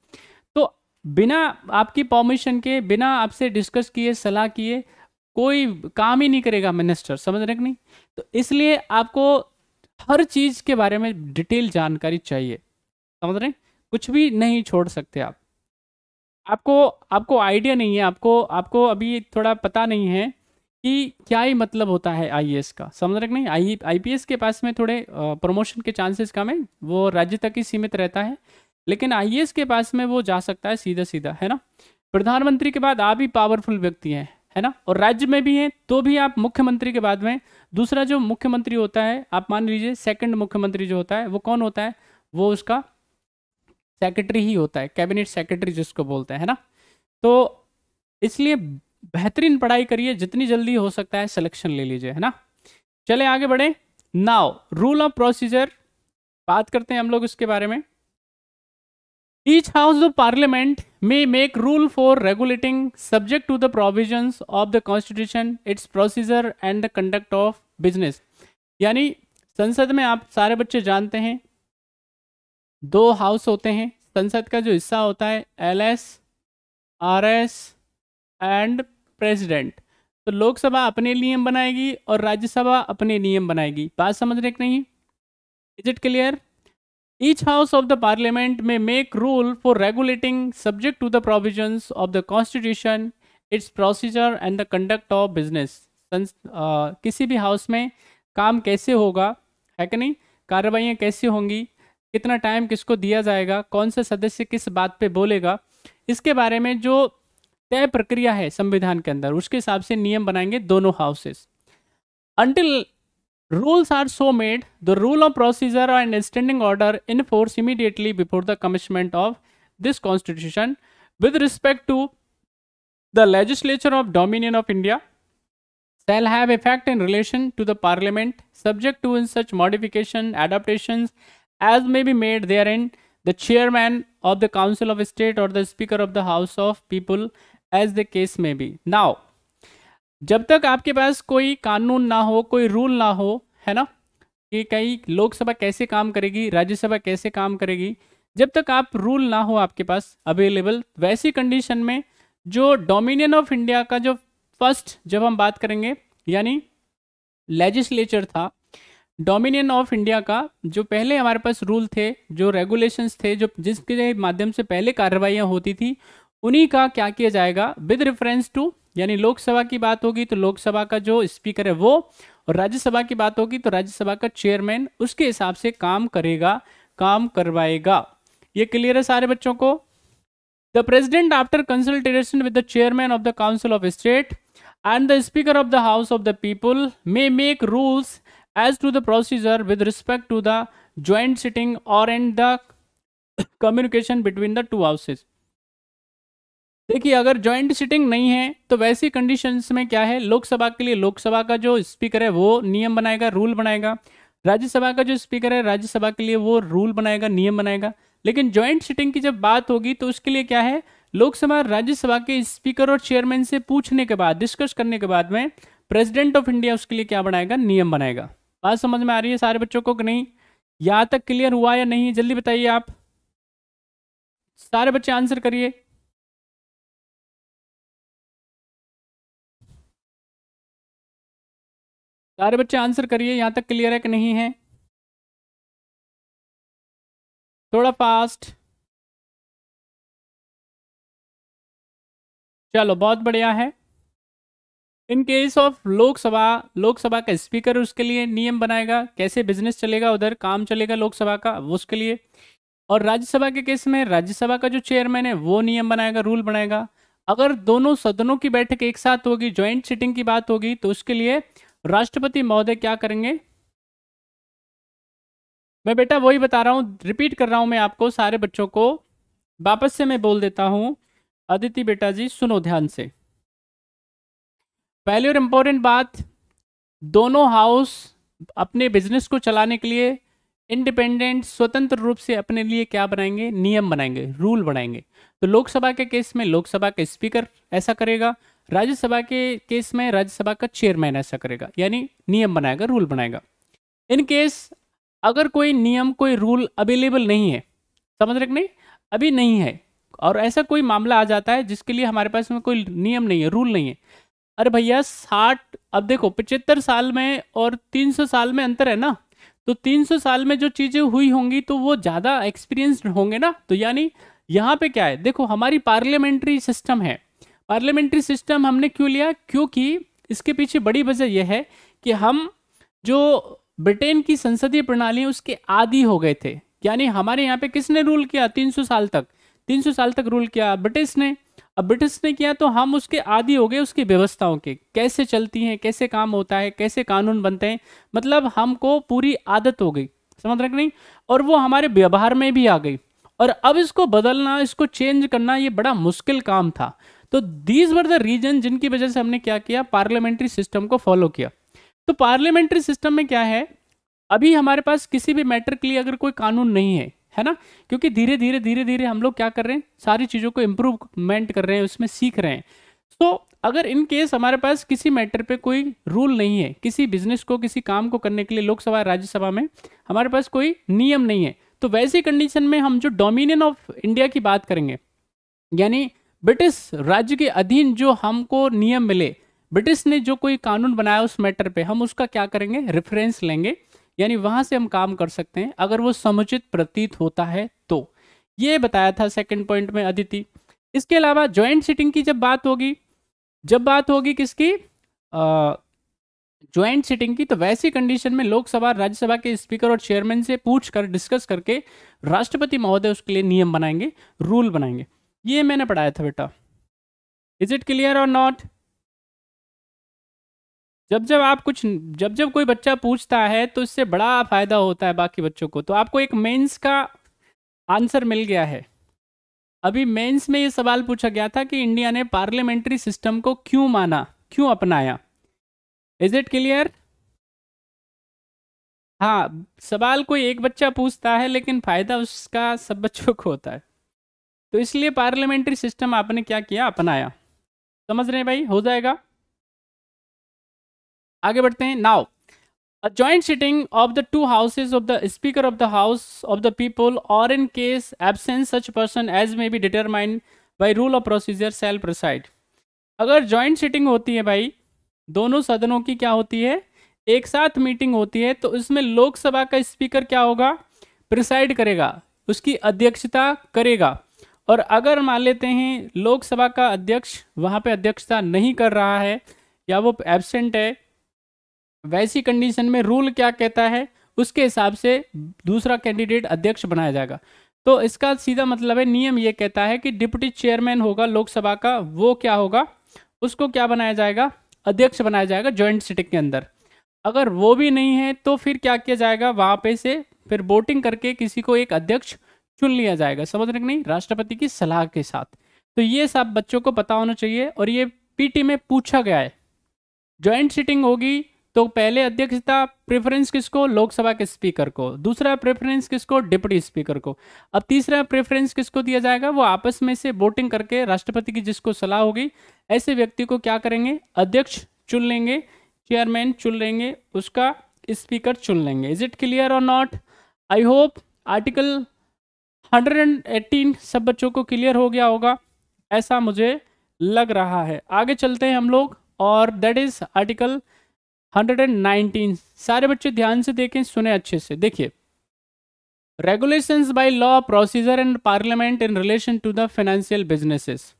तो बिना आपकी परमिशन के बिना आपसे डिस्कस किए सलाह किए कोई काम ही नहीं करेगा मिनिस्टर समझ रहे नहीं तो इसलिए आपको हर चीज़ के बारे में डिटेल जानकारी चाहिए समझ रहे हैं कुछ भी नहीं छोड़ सकते आप आपको आपको आइडिया नहीं है आपको आपको अभी थोड़ा पता नहीं है कि क्या ही मतलब होता है आईएएस का समझ रहे नहीं आई आईपीएस के पास में थोड़े प्रमोशन के चांसेस कम है वो राज्य तक ही सीमित रहता है लेकिन आईएएस के पास में वो जा सकता है सीधा सीधा है ना प्रधानमंत्री के बाद आप ही पावरफुल व्यक्ति हैं है ना और राज्य में भी हैं तो भी आप मुख्यमंत्री के बाद में दूसरा जो मुख्यमंत्री होता है आप मान लीजिए सेकंड मुख्यमंत्री जो होता है वो कौन होता है वो उसका सेक्रेटरी ही होता है कैबिनेट सेक्रेटरी जिसको बोलते हैं ना तो इसलिए बेहतरीन पढ़ाई करिए जितनी जल्दी हो सकता है सिलेक्शन ले लीजिए है ना चले आगे बढ़े नाउ रूल ऑफ प्रोसीजर बात करते हैं हम लोग इसके बारे में each house of parliament may make rule for regulating subject to the provision of the constitution its procedure and the conduct of business यानी संसद में आप सारे बच्चे जानते हैं दो हाउस होते हैं संसद का जो हिस्सा होता है L S R S and president तो लोकसभा अपने नियम बनाएगी और राज्यसभा अपने नियम बनाएगी बात समझ रहे नहीं is it clear each house of the parliament में make rule for regulating subject to the provisions of the constitution its procedure and the conduct of business किसी भी हाउस में काम कैसे होगा है कि नहीं कार्रवाइयाँ कैसे होंगी कितना टाइम किसको दिया जाएगा कौन से सदस्य किस बात पे बोलेगा इसके बारे में जो तय प्रक्रिया है संविधान के अंदर उसके हिसाब से नियम बनाएंगे दोनों houses until rules are so made the rule of procedure and standing order in force immediately before the commencement of this constitution with respect to the legislature of dominion of India shall have effect in relation to the parliament subject to in such modification adaptations as may be made therein the chairman of the council of state or the speaker of the house of people as the case may be now जब तक आपके पास कोई कानून ना हो कोई rule ना हो है ना कि कई लोकसभा कैसे काम करेगी राज्यसभा कैसे काम करेगी जब तक आप रूल ना हो आपके पास अवेलेबल वैसी कंडीशन में जो डोमिनियन ऑफ इंडिया का जो फर्स्ट जब हम बात करेंगे यानी लेजिस्लेचर था डोमिनियन ऑफ इंडिया का जो पहले हमारे पास रूल थे जो रेगुलेशंस थे जो जिसके माध्यम से पहले कार्रवाइयाँ होती थी उन्हीं का क्या किया जाएगा विद रेफरेंस टू यानी लोकसभा की बात होगी तो लोकसभा का जो स्पीकर है वो और राज्यसभा की बात होगी तो राज्यसभा का चेयरमैन उसके हिसाब से काम करेगा काम करवाएगा ये क्लियर है सारे बच्चों को the president after consultation with the chairman of the council of state and the speaker of the house of the people may make rules as to the procedure with respect to the joint sitting or and the communication between the two houses देखिए अगर joint sitting नहीं है तो वैसी conditions में क्या है लोकसभा के लिए लोकसभा का जो स्पीकर है वो नियम बनाएगा रूल बनाएगा राज्यसभा का जो स्पीकर है राज्यसभा के लिए वो रूल बनाएगा नियम बनाएगा लेकिन ज्वाइंट सिटिंग की जब बात होगी तो उसके लिए क्या है लोकसभा राज्यसभा के स्पीकर और चेयरमैन से पूछने के बाद डिस्कस करने के बाद में प्रेसिडेंट ऑफ इंडिया उसके लिए क्या बनाएगा नियम बनाएगा बात समझ में आ रही है सारे बच्चों को कि नहीं यहाँ तक क्लियर हुआ या नहीं जल्दी बताइए आप सारे बच्चे आंसर करिए सारे बच्चे आंसर करिए यहाँ तक क्लियर है कि नहीं है थोड़ा फास्ट चलो बहुत बढ़िया है in case of Lok Sabha Lok Sabha का स्पीकर उसके लिए नियम बनाएगा कैसे बिजनेस चलेगा उधर काम चलेगा लोकसभा का उसके लिए और राज्यसभा के केस में राज्यसभा का जो चेयरमैन है वो नियम बनाएगा रूल बनाएगा अगर दोनों सदनों की बैठक एक साथ होगी ज्वाइंट सिटिंग की बात होगी तो उसके लिए राष्ट्रपति महोदय क्या करेंगे मैं बेटा वही बता रहा हूँ रिपीट कर रहा हूँ मैं आपको सारे बच्चों को वापस से मैं बोल देता हूँ अदिति बेटा जी सुनो ध्यान से पहली और इम्पोर्टेंट बात दोनों हाउस अपने बिजनेस को चलाने के लिए इंडिपेंडेंट स्वतंत्र रूप से अपने लिए क्या बनाएंगे नियम बनाएंगे रूल बनाएंगे तो लोकसभा के केस में लोकसभा का स्पीकर ऐसा करेगा राज्यसभा के केस में राज्यसभा का चेयरमैन ऐसा करेगा यानी नियम बनाएगा रूल बनाएगा इन केस अगर कोई नियम कोई रूल अवेलेबल नहीं है समझ रहे नहीं अभी नहीं है और ऐसा कोई मामला आ जाता है जिसके लिए हमारे पास में कोई नियम नहीं है रूल नहीं है अरे भैया साठ अब देखो पचहत्तर साल में और तीन सौ साल में अंतर है ना तो तीन सौ साल में जो चीज़ें हुई होंगी तो वो ज़्यादा एक्सपीरियंसड होंगे ना तो यानी यहाँ पे क्या है देखो हमारी पार्लियामेंट्री सिस्टम है पार्लियामेंट्री सिस्टम हमने क्यों लिया क्योंकि इसके पीछे बड़ी वजह यह है कि हम जो ब्रिटेन की संसदीय प्रणाली है उसके आदि हो गए थे यानी हमारे यहाँ पे किसने रूल किया 300 साल तक तीन सौ साल तक रूल किया ब्रिटिश ने अब ब्रिटिश ने किया तो हम उसके आदि हो गए उसकी व्यवस्थाओं के कैसे चलती हैं कैसे काम होता है कैसे कानून बनते हैं मतलब हमको पूरी आदत हो गई समझ रख नहीं और वो हमारे व्यवहार में भी आ गई और अब इसको बदलना इसको चेंज करना ये बड़ा मुश्किल काम था तो दीज वर द रीजन जिनकी वजह से हमने क्या किया पार्लियामेंट्री सिस्टम को फॉलो किया तो पार्लियामेंट्री सिस्टम में क्या है अभी हमारे पास किसी भी मैटर के लिए अगर कोई कानून नहीं है है ना क्योंकि धीरे धीरे धीरे धीरे हम लोग क्या कर रहे हैं सारी चीज़ों को इम्प्रूवमेंट कर रहे हैं उसमें सीख रहे हैं सो तो so, अगर इन केस हमारे पास किसी मैटर पे कोई रूल नहीं है किसी बिजनेस को किसी काम को करने के लिए लोकसभा राज्यसभा में हमारे पास कोई नियम नहीं है तो वैसी कंडीशन में हम जो डोमिनियन ऑफ इंडिया की बात करेंगे यानी ब्रिटिश राज्य के अधीन जो हमको नियम मिले ब्रिटिश ने जो कोई कानून बनाया उस मैटर पे हम उसका क्या करेंगे रेफरेंस लेंगे यानी वहां से हम काम कर सकते हैं अगर वो समुचित प्रतीत होता है तो ये बताया था सेकंड पॉइंट में अदिति इसके अलावा ज्वाइंट सिटिंग की जब बात होगी जब बात होगी किसकी ज्वाइंट सिटिंग की तो वैसी कंडीशन में लोकसभा राज्यसभा के स्पीकर और चेयरमैन से पूछ कर डिस्कस करके राष्ट्रपति महोदय उसके लिए नियम बनाएंगे रूल बनाएंगे ये मैंने पढ़ाया था बेटा is it clear or not जब जब आप कुछ जब जब कोई बच्चा पूछता है तो इससे बड़ा फायदा होता है बाकी बच्चों को तो आपको एक मेंस का आंसर मिल गया है अभी मेंस में ये सवाल पूछा गया था कि इंडिया ने पार्लियामेंट्री सिस्टम को क्यों माना क्यों अपनाया इज इट क्लियर हाँ सवाल कोई एक बच्चा पूछता है लेकिन फायदा उसका सब बच्चों को होता है तो इसलिए पार्लियामेंट्री सिस्टम आपने क्या किया अपनाया समझ रहे हैं भाई हो जाएगा आगे बढ़ते हैं now a joint sitting of the two houses of the speaker of the house of the people or in case absence such person as may be determined by rule of procedure shall preside अगर joint sitting होती है भाई दोनों सदनों की क्या होती है एक साथ मीटिंग होती है तो इसमें लोकसभा का स्पीकर क्या होगा प्रिसाइड करेगा उसकी अध्यक्षता करेगा और अगर मान लेते हैं लोकसभा का अध्यक्ष वहाँ पे अध्यक्षता नहीं कर रहा है या वो एबसेंट है वैसी कंडीशन में रूल क्या कहता है उसके हिसाब से दूसरा कैंडिडेट अध्यक्ष बनाया जाएगा तो इसका सीधा मतलब है नियम ये कहता है कि डिप्टी चेयरमैन होगा लोकसभा का वो क्या होगा उसको क्या बनाया जाएगा अध्यक्ष बनाया जाएगा ज्वाइंट सिटिंग के अंदर अगर वो भी नहीं है तो फिर क्या किया जाएगा वहाँ पे से फिर वोटिंग करके किसी को एक अध्यक्ष चुन लिया जाएगा समझ रहे नहीं राष्ट्रपति की सलाह के साथ तो ये सब बच्चों को पता होना चाहिए और ये पीटी में पूछा गया है ज्वाइंट सिटिंग होगी तो पहले अध्यक्षता प्रेफरेंस किसको लोकसभा के स्पीकर को दूसरा प्रेफरेंस किसको डिप्टी स्पीकर को अब तीसरा प्रेफरेंस किसको दिया जाएगा वो आपस में से वोटिंग करके राष्ट्रपति की जिसको सलाह होगी ऐसे व्यक्ति को क्या करेंगे अध्यक्ष चुन लेंगे चेयरमैन चुन लेंगे उसका स्पीकर चुन लेंगे is it clear or not I hope article hundred सब बच्चों को क्लियर हो गया होगा ऐसा मुझे लग रहा है आगे चलते हैं हम लोग और दैट इज आर्टिकल 119 सारे बच्चे ध्यान से देखें सुने अच्छे से देखिए regulations by law procedure and parliament in relation to the financial businesses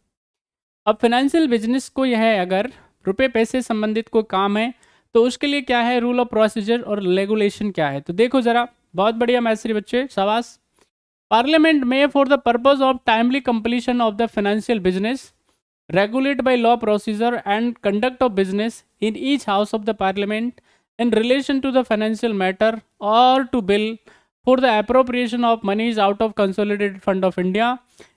अब फाइनेंशियल बिजनेस को यह है अगर रुपए पैसे संबंधित कोई काम है तो उसके लिए क्या है रूल ऑफ प्रोसीजर और रेगुलेशन क्या है तो देखो जरा बहुत बढ़िया मैसरी बच्चे सवास पार्लियामेंट में for the purpose of timely completion of the financial business regulate by law procedure and conduct of business in each house of the parliament in relation to the financial matter or to bill for the appropriation of monies out of consolidated fund of india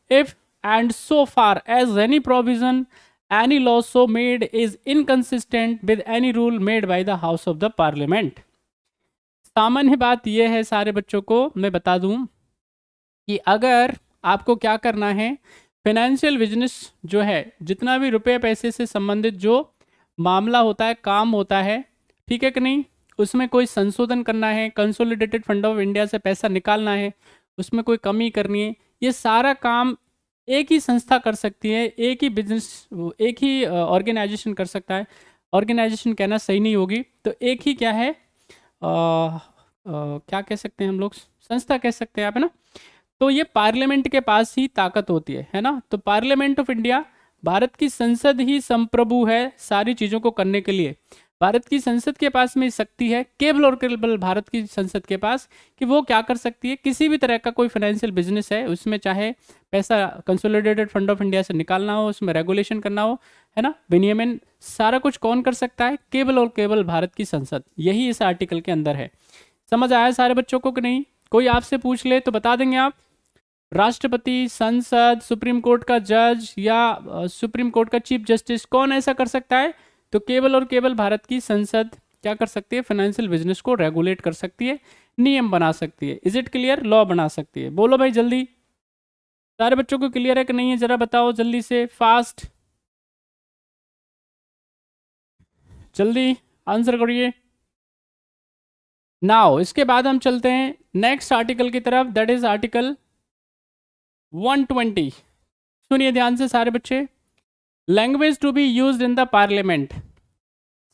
if and so far as any provision any law so made is inconsistent with any rule made by the house of the parliament सामान्य बात यह है सारे बच्चों को मैं बता दूं कि अगर आपको क्या करना है फाइनेंशियल बिजनेस जो है जितना भी रुपए पैसे से संबंधित जो मामला होता है काम होता है ठीक है कि नहीं उसमें कोई संशोधन करना है कंसोलिडेटेड फंड ऑफ इंडिया से पैसा निकालना है उसमें कोई कमी करनी है ये सारा काम एक ही संस्था कर सकती है एक ही बिजनेस एक ही ऑर्गेनाइजेशन कर सकता है ऑर्गेनाइजेशन कहना सही नहीं होगी तो एक ही क्या है आ, आ, क्या कह सकते हैं हम लोग संस्था कह सकते हैं आप है ना तो ये पार्लियामेंट के पास ही ताकत होती है है ना तो पार्लियामेंट ऑफ इंडिया भारत की संसद ही संप्रभु है सारी चीज़ों को करने के लिए भारत की संसद के पास में शक्ति है केवल और केवल भारत की संसद के पास कि वो क्या कर सकती है किसी भी तरह का कोई फाइनेंशियल बिजनेस है उसमें चाहे पैसा कंसोलिडेटेड फंड ऑफ इंडिया से निकालना हो उसमें रेगुलेशन करना हो है ना विनियमन सारा कुछ कौन कर सकता है केवल और केवल भारत की संसद यही इस आर्टिकल के अंदर है समझ आया सारे बच्चों को कि नहीं कोई आपसे पूछ ले तो बता देंगे आप राष्ट्रपति संसद सुप्रीम कोर्ट का जज या सुप्रीम कोर्ट का चीफ जस्टिस कौन ऐसा कर सकता है तो केवल और केवल भारत की संसद क्या कर सकती है फाइनेंशियल बिजनेस को रेगुलेट कर सकती है नियम बना सकती है इज इट क्लियर लॉ बना सकती है बोलो भाई जल्दी सारे बच्चों को क्लियर है कि नहीं है जरा बताओ जल्दी से फास्ट जल्दी आंसर करिए नाउ इसके बाद हम चलते हैं नेक्स्ट आर्टिकल की तरफ दैट इज आर्टिकल 120 सुनिए ध्यान से सारे बच्चे language to be use in the parliament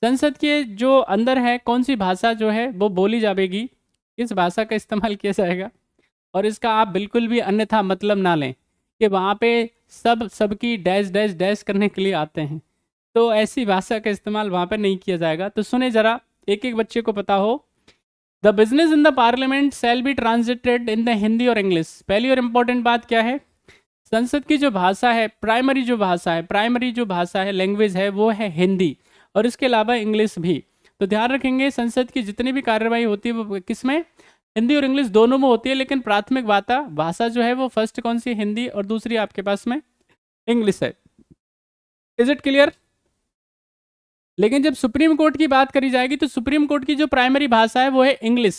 संसद के जो अंदर है कौन सी भाषा जो है वो बोली जाएगी किस भाषा का इस्तेमाल किया जाएगा और इसका आप बिल्कुल भी अन्यथा मतलब ना लें कि वहाँ पे सब सबकी डैश डैश डैश करने के लिए आते हैं तो ऐसी भाषा का इस्तेमाल वहाँ पे नहीं किया जाएगा तो सुने ज़रा एक एक बच्चे को पता हो the business in the parliament shall be translated in the Hindi or English पहली और इम्पोर्टेंट बात क्या है संसद की जो भाषा है प्राइमरी जो भाषा है प्राइमरी जो भाषा है लैंग्वेज है वो है हिंदी और इसके अलावा इंग्लिश भी तो ध्यान रखेंगे संसद की जितनी भी कार्यवाही होती है वो किस में हिंदी और इंग्लिश दोनों में होती है लेकिन प्राथमिक वाता भाषा जो है वो फर्स्ट कौन सी हिंदी और दूसरी आपके पास में इंग्लिश है इज इट क्लियर लेकिन जब सुप्रीम कोर्ट की बात करी जाएगी तो सुप्रीम कोर्ट की जो प्राइमरी भाषा है वो है इंग्लिश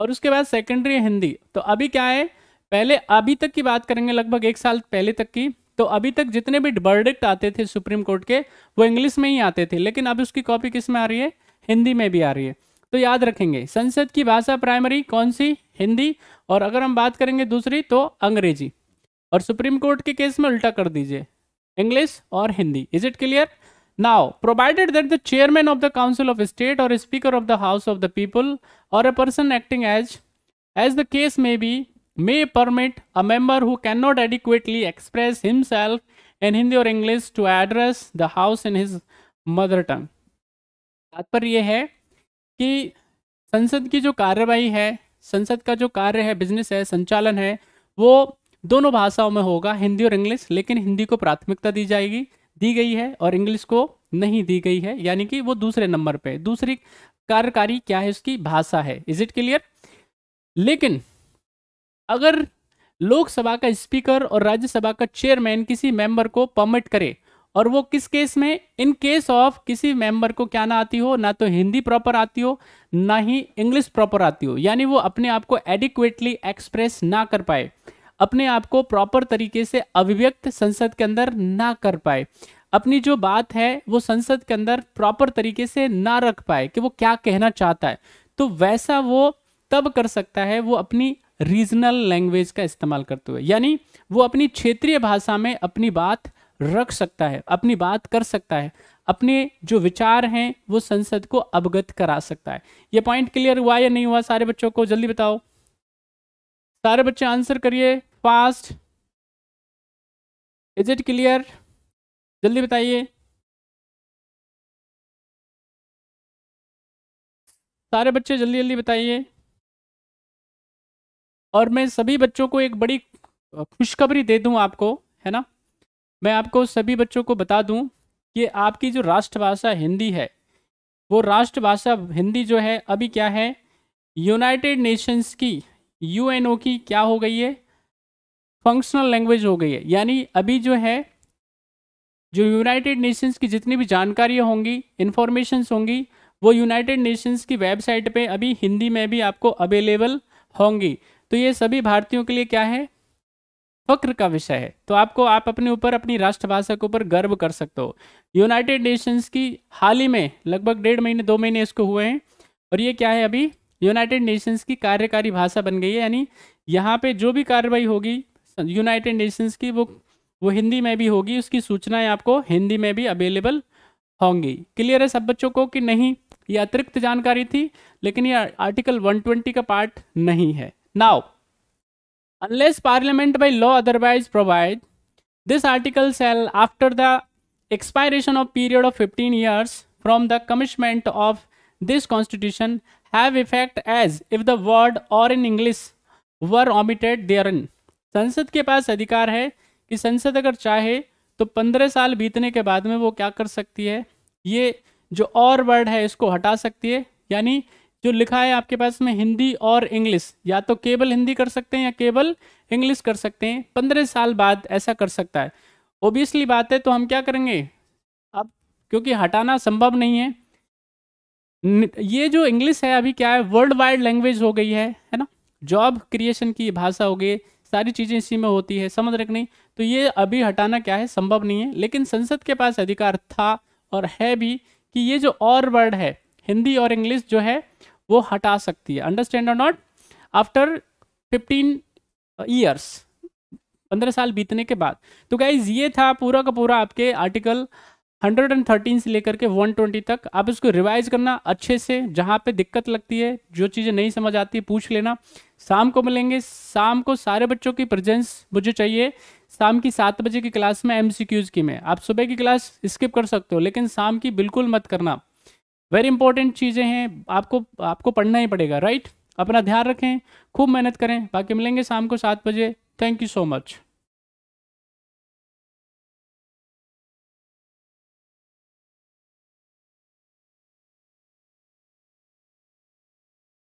और उसके बाद सेकेंडरी हिंदी तो अभी क्या है पहले अभी तक की बात करेंगे लगभग एक साल पहले तक की तो अभी तक जितने भी वर्डिक्ट आते थे सुप्रीम कोर्ट के वो इंग्लिश में ही आते थे लेकिन अब उसकी कॉपी किस में आ रही है हिंदी में भी आ रही है तो याद रखेंगे संसद की भाषा प्राइमरी कौन सी हिंदी और अगर हम बात करेंगे दूसरी तो अंग्रेजी और सुप्रीम कोर्ट के केस में उल्टा कर दीजिए इंग्लिश और Hindi is it clear Now, provided that the chairman of the Council of State or Speaker of the House of the People or a person acting as, as the case may be, may permit a member who cannot adequately express himself in Hindi or English to address the House in his mother tongue. तात्पर्य यह है कि संसद की जो कार्यवाही है संसद का जो कार्य है बिजनेस है संचालन है वो दोनों भाषाओं में होगा हिंदी और इंग्लिश लेकिन हिंदी को प्राथमिकता दी जाएगी दी गई है और इंग्लिश को नहीं दी गई है यानी कि वो दूसरे नंबर पे दूसरी कार्यकारी क्या है उसकी भाषा है इज इट क्लियर लेकिन अगर लोकसभा का स्पीकर और राज्यसभा का चेयरमैन किसी मेंबर को परमिट करे और वो किस केस में इन केस ऑफ किसी मेंबर को क्या ना आती हो ना तो हिंदी प्रॉपर आती हो ना ही इंग्लिश प्रॉपर आती हो यानी वो अपने आप को एडिक्वेटली एक्सप्रेस ना कर पाए अपने आप को प्रॉपर तरीके से अभिव्यक्त संसद के अंदर ना कर पाए अपनी जो बात है वो संसद के अंदर प्रॉपर तरीके से ना रख पाए कि वो क्या कहना चाहता है तो वैसा वो तब कर सकता है वो अपनी रीजनल लैंग्वेज का इस्तेमाल करते हुए यानी वो अपनी क्षेत्रीय भाषा में अपनी बात रख सकता है अपनी बात कर सकता है अपने जो विचार हैं वो संसद को अवगत करा सकता है ये पॉइंट क्लियर हुआ या नहीं हुआ सारे बच्चों को जल्दी बताओ सारे बच्चे आंसर करिए पास्ट इज इट क्लियर जल्दी बताइए सारे बच्चे जल्दी जल्दी बताइए और मैं सभी बच्चों को एक बड़ी खुशखबरी दे दूं आपको है ना मैं आपको सभी बच्चों को बता दूं कि आपकी जो राष्ट्रभाषा हिंदी है वो राष्ट्रभाषा हिंदी जो है अभी क्या है यूनाइटेड नेशंस की यूएनओ की क्या हो गई है फंक्शनल लैंग्वेज हो गई है यानी अभी जो है जो यूनाइटेड नेशंस की जितनी भी जानकारियाँ होंगी इन्फॉर्मेशंस होंगी वो यूनाइटेड नेशंस की वेबसाइट पे अभी हिंदी में भी आपको अवेलेबल होंगी तो ये सभी भारतीयों के लिए क्या है फक्र का विषय है तो आपको आप अपने ऊपर अपनी राष्ट्रभाषा के ऊपर गर्व कर सकते हो यूनाइटेड नेशंस की हाल ही में लगभग डेढ़ महीने दो महीने इसको हुए हैं और ये क्या है अभी यूनाइटेड नेशंस की कार्यकारी भाषा बन गई है यानी यहाँ पे जो भी कार्रवाई होगी यूनाइटेड नेशंस की वो वो हिंदी में भी होगी उसकी सूचनाएं आपको हिंदी में भी अवेलेबल होंगी क्लियर है सब बच्चों को कि नहीं ये अतिरिक्त जानकारी थी लेकिन ये आर्टिकल 120 का पार्ट नहीं है now unless parliament by law otherwise provide this article shall after the expiration of period of fifteen years from the commencement of this constitution have effect as if the word or in English were omitted there in संसद के पास अधिकार है कि संसद अगर चाहे तो पंद्रह साल बीतने के बाद में वो क्या कर सकती है ये जो और वर्ड है इसको हटा सकती है यानी जो लिखा है आपके पास में हिंदी और इंग्लिश या तो केवल हिंदी कर सकते हैं या केवल इंग्लिश कर सकते हैं पंद्रह साल बाद ऐसा कर सकता है ओबियसली बात है तो हम क्या करेंगे अब क्योंकि हटाना संभव नहीं है ये जो इंग्लिश है अभी क्या है वर्ल्ड वाइड लैंग्वेज हो गई है है ना जॉब क्रिएशन की भाषा हो गई सारी चीज़ें इसी में होती है समझ रख नहीं तो ये अभी हटाना क्या है संभव नहीं है लेकिन संसद के पास अधिकार था और है भी कि ये जो और वर्ड है हिंदी और इंग्लिश जो है वो हटा सकती है अंडरस्टैंड और नॉट आफ्टर फिफ्टीन ईयर्स पंद्रह साल बीतने के बाद तो गाइज ये था पूरा का पूरा आपके आर्टिकल 113 से लेकर के 120 तक आप इसको रिवाइज करना अच्छे से जहाँ पे दिक्कत लगती है जो चीज़ें नहीं समझ आती पूछ लेना शाम को मिलेंगे शाम को सारे बच्चों की प्रेजेंस मुझे चाहिए शाम की सात बजे की क्लास में एम की में आप सुबह की क्लास स्किप कर सकते हो लेकिन शाम की बिल्कुल मत करना वेरी इंपॉर्टेंट चीज़ें हैं आपको आपको पढ़ना ही पड़ेगा राइट अपना ध्यान रखें खूब मेहनत करें बाकी मिलेंगे शाम को सात बजे थैंक यू सो मच